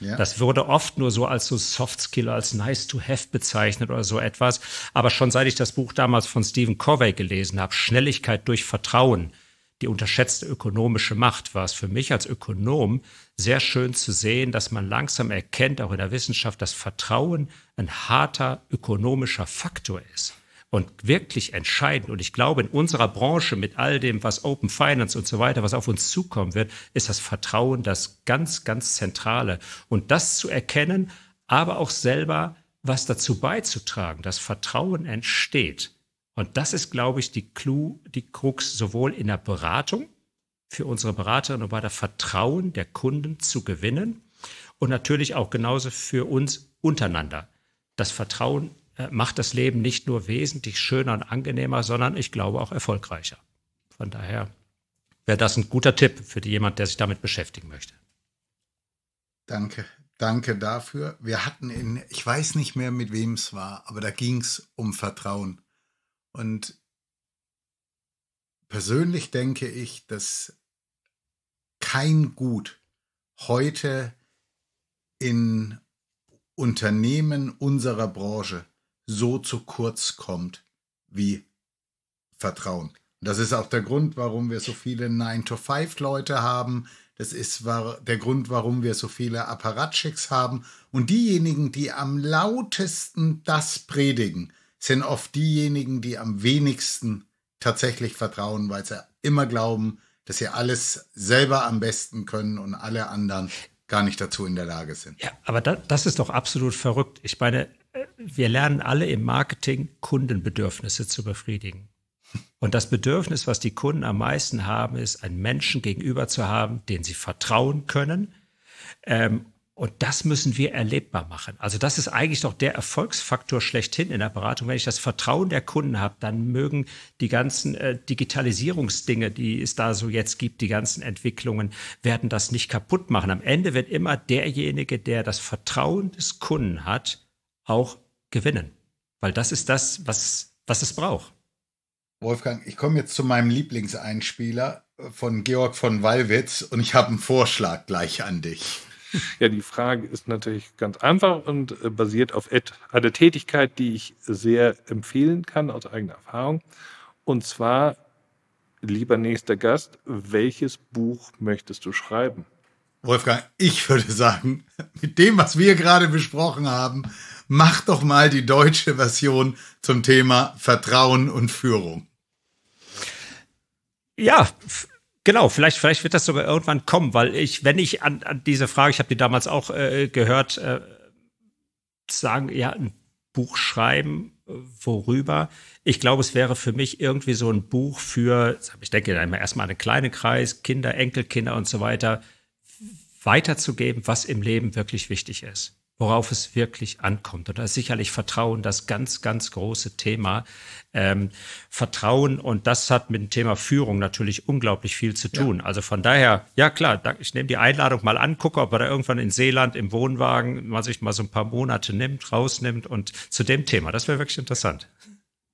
B: Ja. Das wurde oft nur so als so Soft Skill, als nice to have bezeichnet oder so etwas. Aber schon seit ich das Buch damals von Stephen Covey gelesen habe, Schnelligkeit durch Vertrauen, die unterschätzte ökonomische Macht, war es für mich als Ökonom sehr schön zu sehen, dass man langsam erkennt, auch in der Wissenschaft, dass Vertrauen ein harter ökonomischer Faktor ist und wirklich entscheidend, und ich glaube, in unserer Branche mit all dem, was Open Finance und so weiter, was auf uns zukommen wird, ist das Vertrauen das ganz, ganz Zentrale. Und das zu erkennen, aber auch selber was dazu beizutragen, dass Vertrauen entsteht. Und das ist, glaube ich, die Clou, die Krux sowohl in der Beratung für unsere Beraterinnen und Berater, Vertrauen der Kunden zu gewinnen und natürlich auch genauso für uns untereinander. Das Vertrauen äh, macht das Leben nicht nur wesentlich schöner und angenehmer, sondern ich glaube auch erfolgreicher. Von daher wäre das ein guter Tipp für jemand, der sich damit beschäftigen möchte. Danke, danke
A: dafür. Wir hatten in, ich weiß nicht mehr, mit wem es war, aber da ging es um Vertrauen. Und persönlich denke ich, dass kein Gut heute in Unternehmen unserer Branche so zu kurz kommt wie Vertrauen. Das ist auch der Grund, warum wir so viele 9-to-5-Leute haben. Das ist der Grund, warum wir so viele Apparatschicks haben. Und diejenigen, die am lautesten das predigen, sind oft diejenigen, die am wenigsten tatsächlich vertrauen, weil sie immer glauben, dass sie alles selber am besten können und alle anderen gar nicht dazu in der Lage sind. Ja,
B: aber das, das ist doch absolut verrückt. Ich meine, wir lernen alle im Marketing, Kundenbedürfnisse zu befriedigen. Und das Bedürfnis, was die Kunden am meisten haben, ist, einen Menschen gegenüber zu haben, den sie vertrauen können. Ähm, und das müssen wir erlebbar machen. Also das ist eigentlich doch der Erfolgsfaktor schlechthin in der Beratung. Wenn ich das Vertrauen der Kunden habe, dann mögen die ganzen äh, Digitalisierungsdinge, die es da so jetzt gibt, die ganzen Entwicklungen, werden das nicht kaputt machen. Am Ende wird immer derjenige, der das Vertrauen des Kunden hat, auch gewinnen. Weil das ist das, was, was es braucht.
A: Wolfgang, ich komme jetzt zu meinem Lieblingseinspieler von Georg von Wallwitz und ich habe einen Vorschlag gleich an dich. *laughs* Ja, die Frage ist natürlich ganz einfach und äh, basiert auf einer Tätigkeit, die ich sehr empfehlen kann aus eigener Erfahrung. Und zwar, lieber nächster Gast, welches Buch möchtest du schreiben? Wolfgang, ich würde sagen, mit dem, was wir gerade besprochen haben, mach doch mal die deutsche Version zum Thema Vertrauen und Führung.
B: Ja, Genau, vielleicht, vielleicht wird das sogar irgendwann kommen, weil ich, wenn ich an, an diese Frage, ich habe die damals auch äh, gehört, äh, sagen, ja, ein Buch schreiben, äh, worüber. Ich glaube, es wäre für mich irgendwie so ein Buch für, ich denke, erstmal einen kleinen Kreis, Kinder, Enkelkinder und so weiter, weiterzugeben, was im Leben wirklich wichtig ist worauf es wirklich ankommt. Und da ist sicherlich Vertrauen das ganz, ganz große Thema. Ähm, Vertrauen und das hat mit dem Thema Führung natürlich unglaublich viel zu tun. Ja. Also von daher, ja klar, ich nehme die Einladung mal an, gucke, ob er da irgendwann in Seeland im Wohnwagen man sich mal so ein paar Monate nimmt, rausnimmt und zu dem Thema. Das wäre wirklich interessant.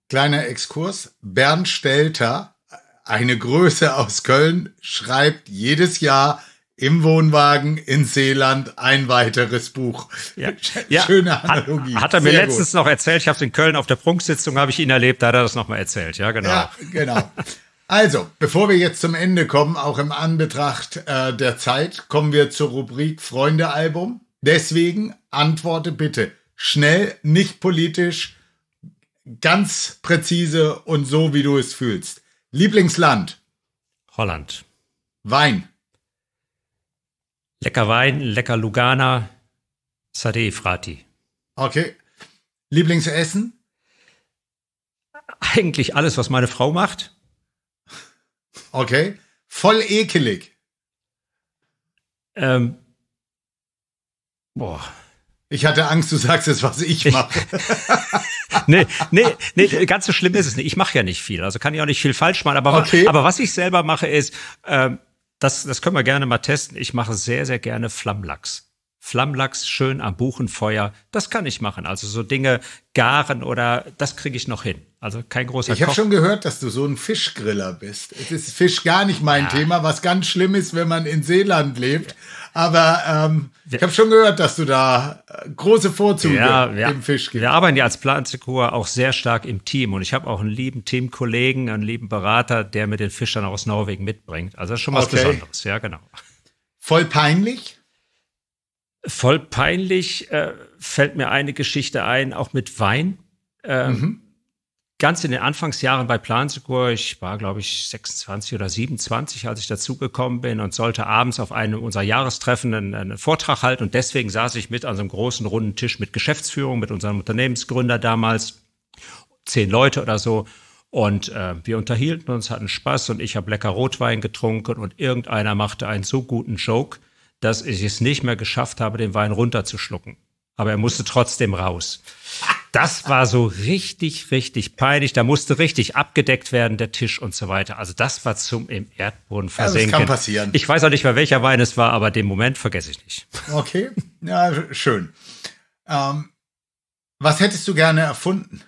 B: Kleiner Exkurs.
A: Bernd Stelter, eine Größe
B: aus Köln,
A: schreibt jedes Jahr im Wohnwagen in Seeland ein weiteres Buch. Ja. *laughs* Schöne Analogie. Hat, hat er mir Sehr letztens gut.
B: noch erzählt, ich habe es in Köln auf der Prunksitzung, habe ich ihn erlebt, da hat er das nochmal erzählt, ja, genau. Ja,
A: genau. Also, bevor wir jetzt zum Ende kommen, auch im Anbetracht äh, der Zeit, kommen wir zur Rubrik Freundealbum. Deswegen antworte bitte schnell, nicht politisch, ganz präzise und so, wie du es fühlst. Lieblingsland?
B: Holland. Wein? Lecker Wein, lecker Lugana, Sade Frati. Okay. Lieblingsessen? Eigentlich alles, was meine Frau macht. Okay. Voll ekelig. Ähm, boah. Ich hatte Angst, du sagst jetzt, was ich mache. *laughs* nee, nee, nee, ganz so schlimm ist es nicht. Ich mache ja nicht viel, also kann ich auch nicht viel falsch machen. Aber, okay. aber was ich selber mache, ist, ähm, das, das können wir gerne mal testen. Ich mache sehr, sehr gerne Flammlachs. Flammlachs schön am Buchenfeuer, das kann ich machen. Also so Dinge garen oder das kriege ich noch hin. Also kein großer Ich habe schon
A: gehört, dass du so ein Fischgriller bist. Es ist Fisch gar nicht mein ja. Thema, was ganz schlimm ist, wenn man in Seeland lebt. Aber ähm, ich habe schon gehört, dass du da äh, große Vorzüge ja, dem
B: Fisch gibst. Wir arbeiten ja als Plantekur auch sehr stark im Team und ich habe auch einen lieben Teamkollegen, einen lieben Berater, der mir den Fisch dann aus Norwegen mitbringt. Also das ist schon was okay. Besonderes, ja, genau. Voll peinlich? Voll peinlich äh, fällt mir eine Geschichte ein, auch mit Wein. Ähm, mhm ganz in den Anfangsjahren bei Plansecur, ich war glaube ich 26 oder 27, als ich dazugekommen bin und sollte abends auf einem unserer Jahrestreffen einen, einen, Vortrag halten und deswegen saß ich mit an so einem großen runden Tisch mit Geschäftsführung, mit unserem Unternehmensgründer damals, zehn Leute oder so und äh, wir unterhielten uns, hatten Spaß und ich habe lecker Rotwein getrunken und irgendeiner machte einen so guten Joke, dass ich es nicht mehr geschafft habe, den Wein runterzuschlucken. Aber er musste trotzdem raus. Das war so richtig, richtig peinlich. Da musste richtig abgedeckt werden, der Tisch und so weiter. Also das war zum im Erdboden versenken. Ja, das kann passieren. Ich weiß auch nicht mehr, welcher Wein es war, aber den Moment vergesse ich nicht.
A: Okay, ja, schön.
B: Ähm, was hättest du gerne erfunden?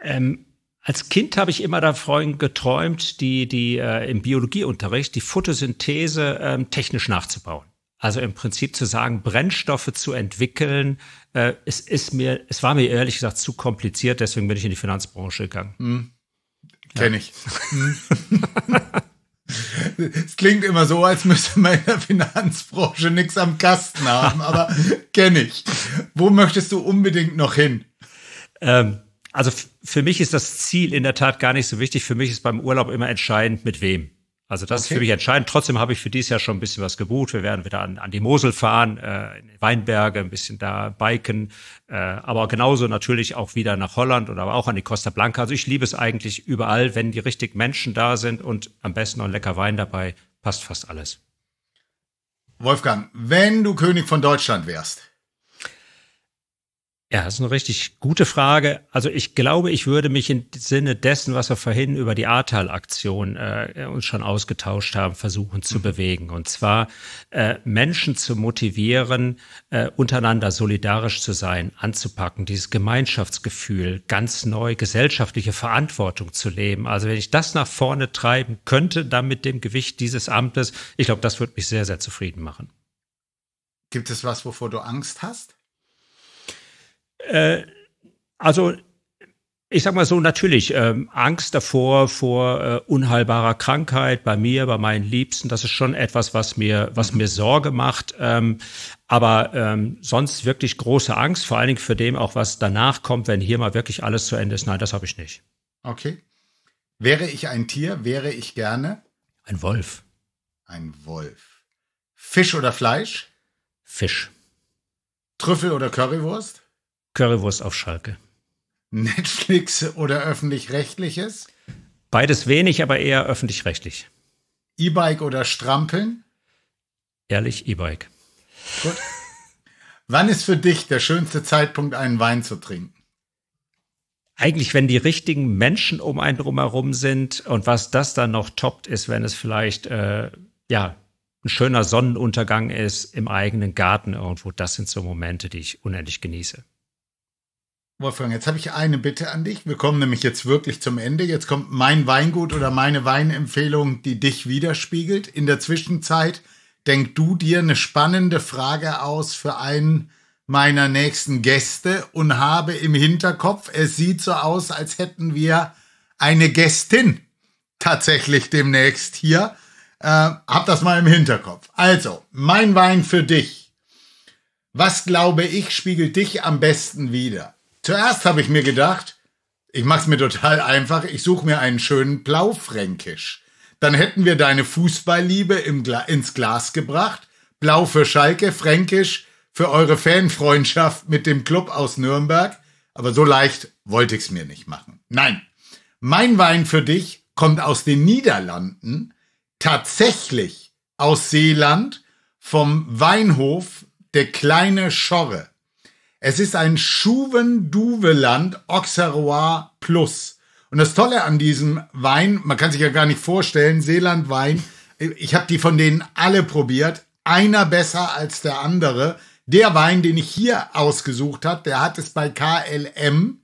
B: Ähm, als Kind habe ich immer davon geträumt, die, die äh, im Biologieunterricht die Photosynthese ähm, technisch nachzubauen. Also im Prinzip zu sagen, Brennstoffe zu entwickeln, äh, es ist mir, es war mir ehrlich gesagt zu kompliziert, deswegen bin ich in die Finanzbranche gegangen. Hm. Kenn ja. ich. Hm.
A: Es klingt immer so, als müsste man in der Finanzbranche nichts am Kasten haben,
B: aber *laughs* kenne ich. Wo möchtest du unbedingt noch hin? Ähm, also für mich ist das Ziel in der Tat gar nicht so wichtig. Für mich ist beim Urlaub immer entscheidend, mit wem. Also das okay. ist für mich entscheidend. Trotzdem habe ich für dieses Jahr schon ein bisschen was gebucht. Wir werden wieder an, an die Mosel fahren, äh, in Weinberge, ein bisschen da biken, äh, aber genauso natürlich auch wieder nach Holland oder auch an die Costa Blanca. Also ich liebe es eigentlich überall, wenn die richtigen Menschen da sind und am besten noch ein lecker Wein dabei, passt fast alles. Wolfgang, wenn du König von Deutschland wärst, ja, das ist eine richtig gute Frage. Also ich glaube, ich würde mich im Sinne dessen, was wir vorhin über die Ahrtal-Aktion äh, uns schon ausgetauscht haben, versuchen zu mhm. bewegen. Und zwar äh, Menschen zu motivieren, äh, untereinander solidarisch zu sein, anzupacken, dieses Gemeinschaftsgefühl, ganz neu gesellschaftliche Verantwortung zu leben. Also wenn ich das nach vorne treiben könnte, dann mit dem Gewicht dieses Amtes, ich glaube, das würde mich sehr, sehr zufrieden machen. Gibt es was, wovor du Angst hast? Äh, also ich sag mal so, natürlich, ähm, Angst davor, vor äh, unheilbarer Krankheit bei mir, bei meinen Liebsten, das ist schon etwas, was mir, was mir Sorge macht. Ähm, aber ähm, sonst wirklich große Angst, vor allen Dingen für dem auch, was danach kommt, wenn hier mal wirklich alles zu Ende ist. Nein, das habe ich nicht.
A: Okay. Wäre ich ein Tier, wäre ich gerne? Ein Wolf. Ein Wolf. Fisch oder Fleisch? Fisch.
B: Trüffel oder Currywurst? Currywurst auf Schalke. Netflix oder öffentlich-rechtliches? Beides wenig, aber eher öffentlich-rechtlich.
A: E-Bike oder Strampeln?
B: Ehrlich, E-Bike. Gut. Wann ist für dich der schönste Zeitpunkt, einen Wein zu trinken? Eigentlich, wenn die richtigen Menschen um einen drumherum sind und was das dann noch toppt, ist, wenn es vielleicht äh, ja ein schöner Sonnenuntergang ist im eigenen Garten irgendwo. Das sind so Momente, die ich unendlich genieße.
A: Wolfgang, jetzt habe ich eine Bitte an dich. Wir kommen nämlich jetzt wirklich zum Ende. Jetzt kommt mein Weingut oder meine Weinempfehlung, die dich widerspiegelt. In der Zwischenzeit denk du dir eine spannende Frage aus für einen meiner nächsten Gäste und habe im Hinterkopf, es sieht so aus, als hätten wir eine Gästin tatsächlich demnächst hier. Äh, hab das mal im Hinterkopf. Also, mein Wein für dich. Was glaube ich, spiegelt dich am besten wider? Zuerst habe ich mir gedacht, ich mache es mir total einfach, ich suche mir einen schönen Blaufränkisch. Dann hätten wir deine Fußballliebe im Gla ins Glas gebracht. Blau für Schalke, Fränkisch für eure Fanfreundschaft mit dem Club aus Nürnberg. Aber so leicht wollte ich es mir nicht machen. Nein, mein Wein für dich kommt aus den Niederlanden, tatsächlich aus Seeland, vom Weinhof der kleine Schorre. Es ist ein Schuvenduveland Auxerrois Plus. Und das Tolle an diesem Wein, man kann sich ja gar nicht vorstellen, Seelandwein, ich habe die von denen alle probiert, einer besser als der andere. Der Wein, den ich hier ausgesucht habe, der hat es bei KLM,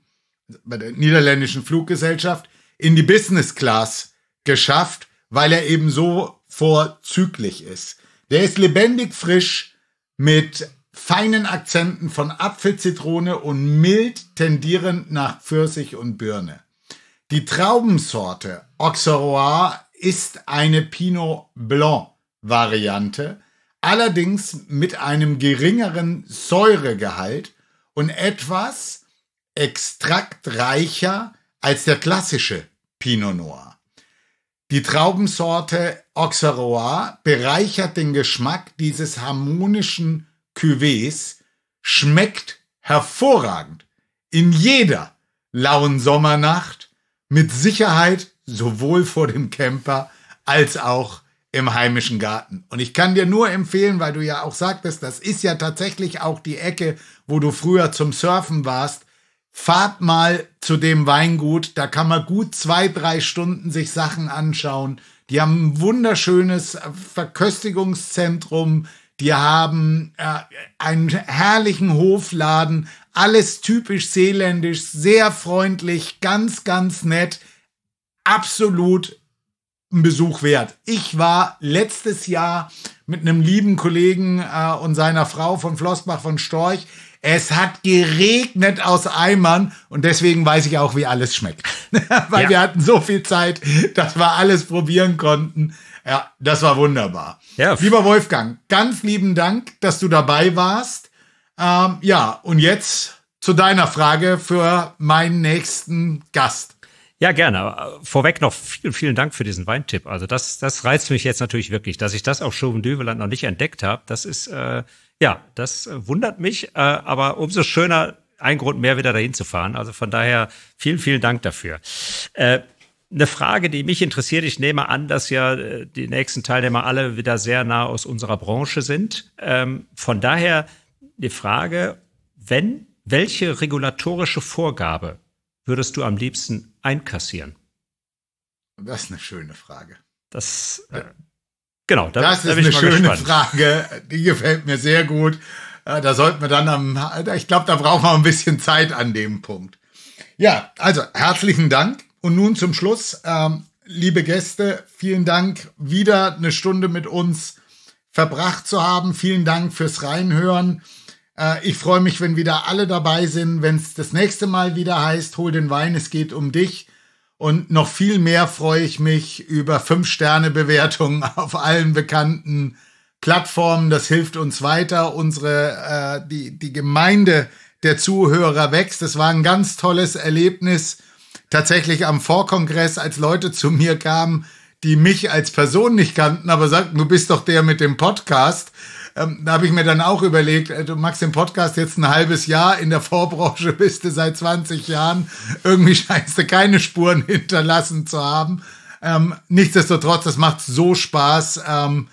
A: bei der niederländischen Fluggesellschaft, in die Business Class geschafft, weil er eben so vorzüglich ist. Der ist lebendig frisch mit feinen Akzenten von Apfelzitrone und mild tendierend nach Pfirsich und Birne. Die Traubensorte Auxerrois ist eine Pinot Blanc Variante, allerdings mit einem geringeren Säuregehalt und etwas extraktreicher als der klassische Pinot Noir. Die Traubensorte Auxerrois bereichert den Geschmack dieses harmonischen Cuvées schmeckt hervorragend in jeder lauen Sommernacht, mit Sicherheit sowohl vor dem Camper als auch im heimischen Garten. Und ich kann dir nur empfehlen, weil du ja auch sagtest, das ist ja tatsächlich auch die Ecke, wo du früher zum Surfen warst. Fahrt mal zu dem Weingut, da kann man gut zwei, drei Stunden sich Sachen anschauen. Die haben ein wunderschönes Verköstigungszentrum, die haben äh, einen herrlichen Hofladen, alles typisch seeländisch, sehr freundlich, ganz, ganz nett, absolut ein Besuch wert. Ich war letztes Jahr mit einem lieben Kollegen äh, und seiner Frau von Flossbach von Storch. Es hat geregnet aus Eimern und deswegen weiß ich auch, wie alles schmeckt. *laughs* Weil ja. wir hatten so viel Zeit, dass wir alles probieren konnten. Ja, das war wunderbar. Ja. Lieber Wolfgang, ganz lieben Dank, dass du dabei warst.
B: Ähm, ja, und jetzt zu deiner Frage für meinen nächsten Gast. Ja, gerne. Vorweg noch vielen, vielen Dank für diesen Weintipp. Also das, das reizt mich jetzt natürlich wirklich, dass ich das auf chauvin düveland noch nicht entdeckt habe. Das ist, äh, ja, das äh, wundert mich, äh, aber umso schöner, ein Grund mehr wieder dahin zu fahren. Also von daher vielen, vielen Dank dafür. Äh, eine Frage, die mich interessiert, ich nehme an, dass ja äh, die nächsten Teilnehmer alle wieder sehr nah aus unserer Branche sind. Ähm, von daher die Frage, wenn, welche regulatorische Vorgabe würdest du am liebsten einkassieren?
A: Das ist eine schöne Frage.
B: Das, äh, genau, da, das ist da eine schöne gespannt. Frage.
A: Die gefällt mir sehr gut. Äh, da sollten wir dann am, ich glaube, da brauchen wir ein bisschen Zeit an dem Punkt. Ja, also herzlichen Dank. Und nun zum Schluss, ähm, liebe Gäste, vielen Dank, wieder eine Stunde mit uns verbracht zu haben. Vielen Dank fürs Reinhören. Äh, ich freue mich, wenn wieder alle dabei sind, wenn es das nächste Mal wieder heißt, hol den Wein, es geht um dich. Und noch viel mehr freue ich mich über 5 sterne bewertungen *laughs* auf allen bekannten Plattformen. Das hilft uns weiter. Unsere, äh, die, die Gemeinde der Zuhörer wächst. Das war ein ganz tolles Erlebnis tatsächlich am Vorkongress, als Leute zu mir kamen, die mich als Person nicht kannten, aber sagten, du bist doch der mit dem Podcast. Ähm, da habe ich mir dann auch überlegt, äh, du machst den Podcast jetzt ein halbes Jahr, in der Vorbranche *laughs* bist du seit 20 Jahren, irgendwie scheinst du keine Spuren *laughs* hinterlassen zu haben. Ähm, nichtsdestotrotz, das macht so Spaß. Ähm,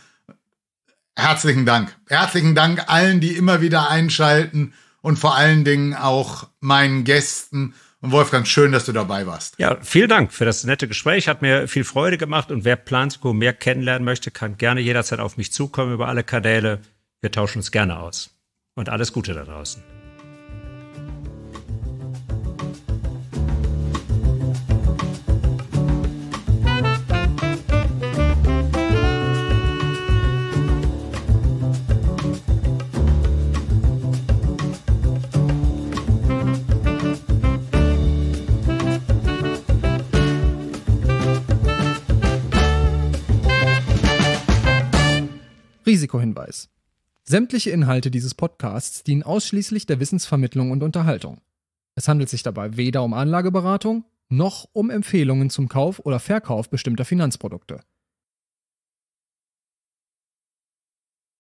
A: herzlichen Dank. Herzlichen Dank allen, die immer wieder einschalten und vor allen Dingen auch meinen Gästen und Wolfgang, schön, dass du dabei warst.
B: Ja, vielen Dank für das nette Gespräch. Hat mir viel Freude gemacht. Und wer Plantico mehr kennenlernen möchte, kann gerne jederzeit auf mich zukommen über alle Kanäle. Wir tauschen uns gerne aus. Und alles Gute da draußen. Risikohinweis. Sämtliche Inhalte dieses Podcasts dienen ausschließlich der Wissensvermittlung und Unterhaltung. Es handelt sich dabei weder um Anlageberatung noch um Empfehlungen zum Kauf oder Verkauf bestimmter Finanzprodukte.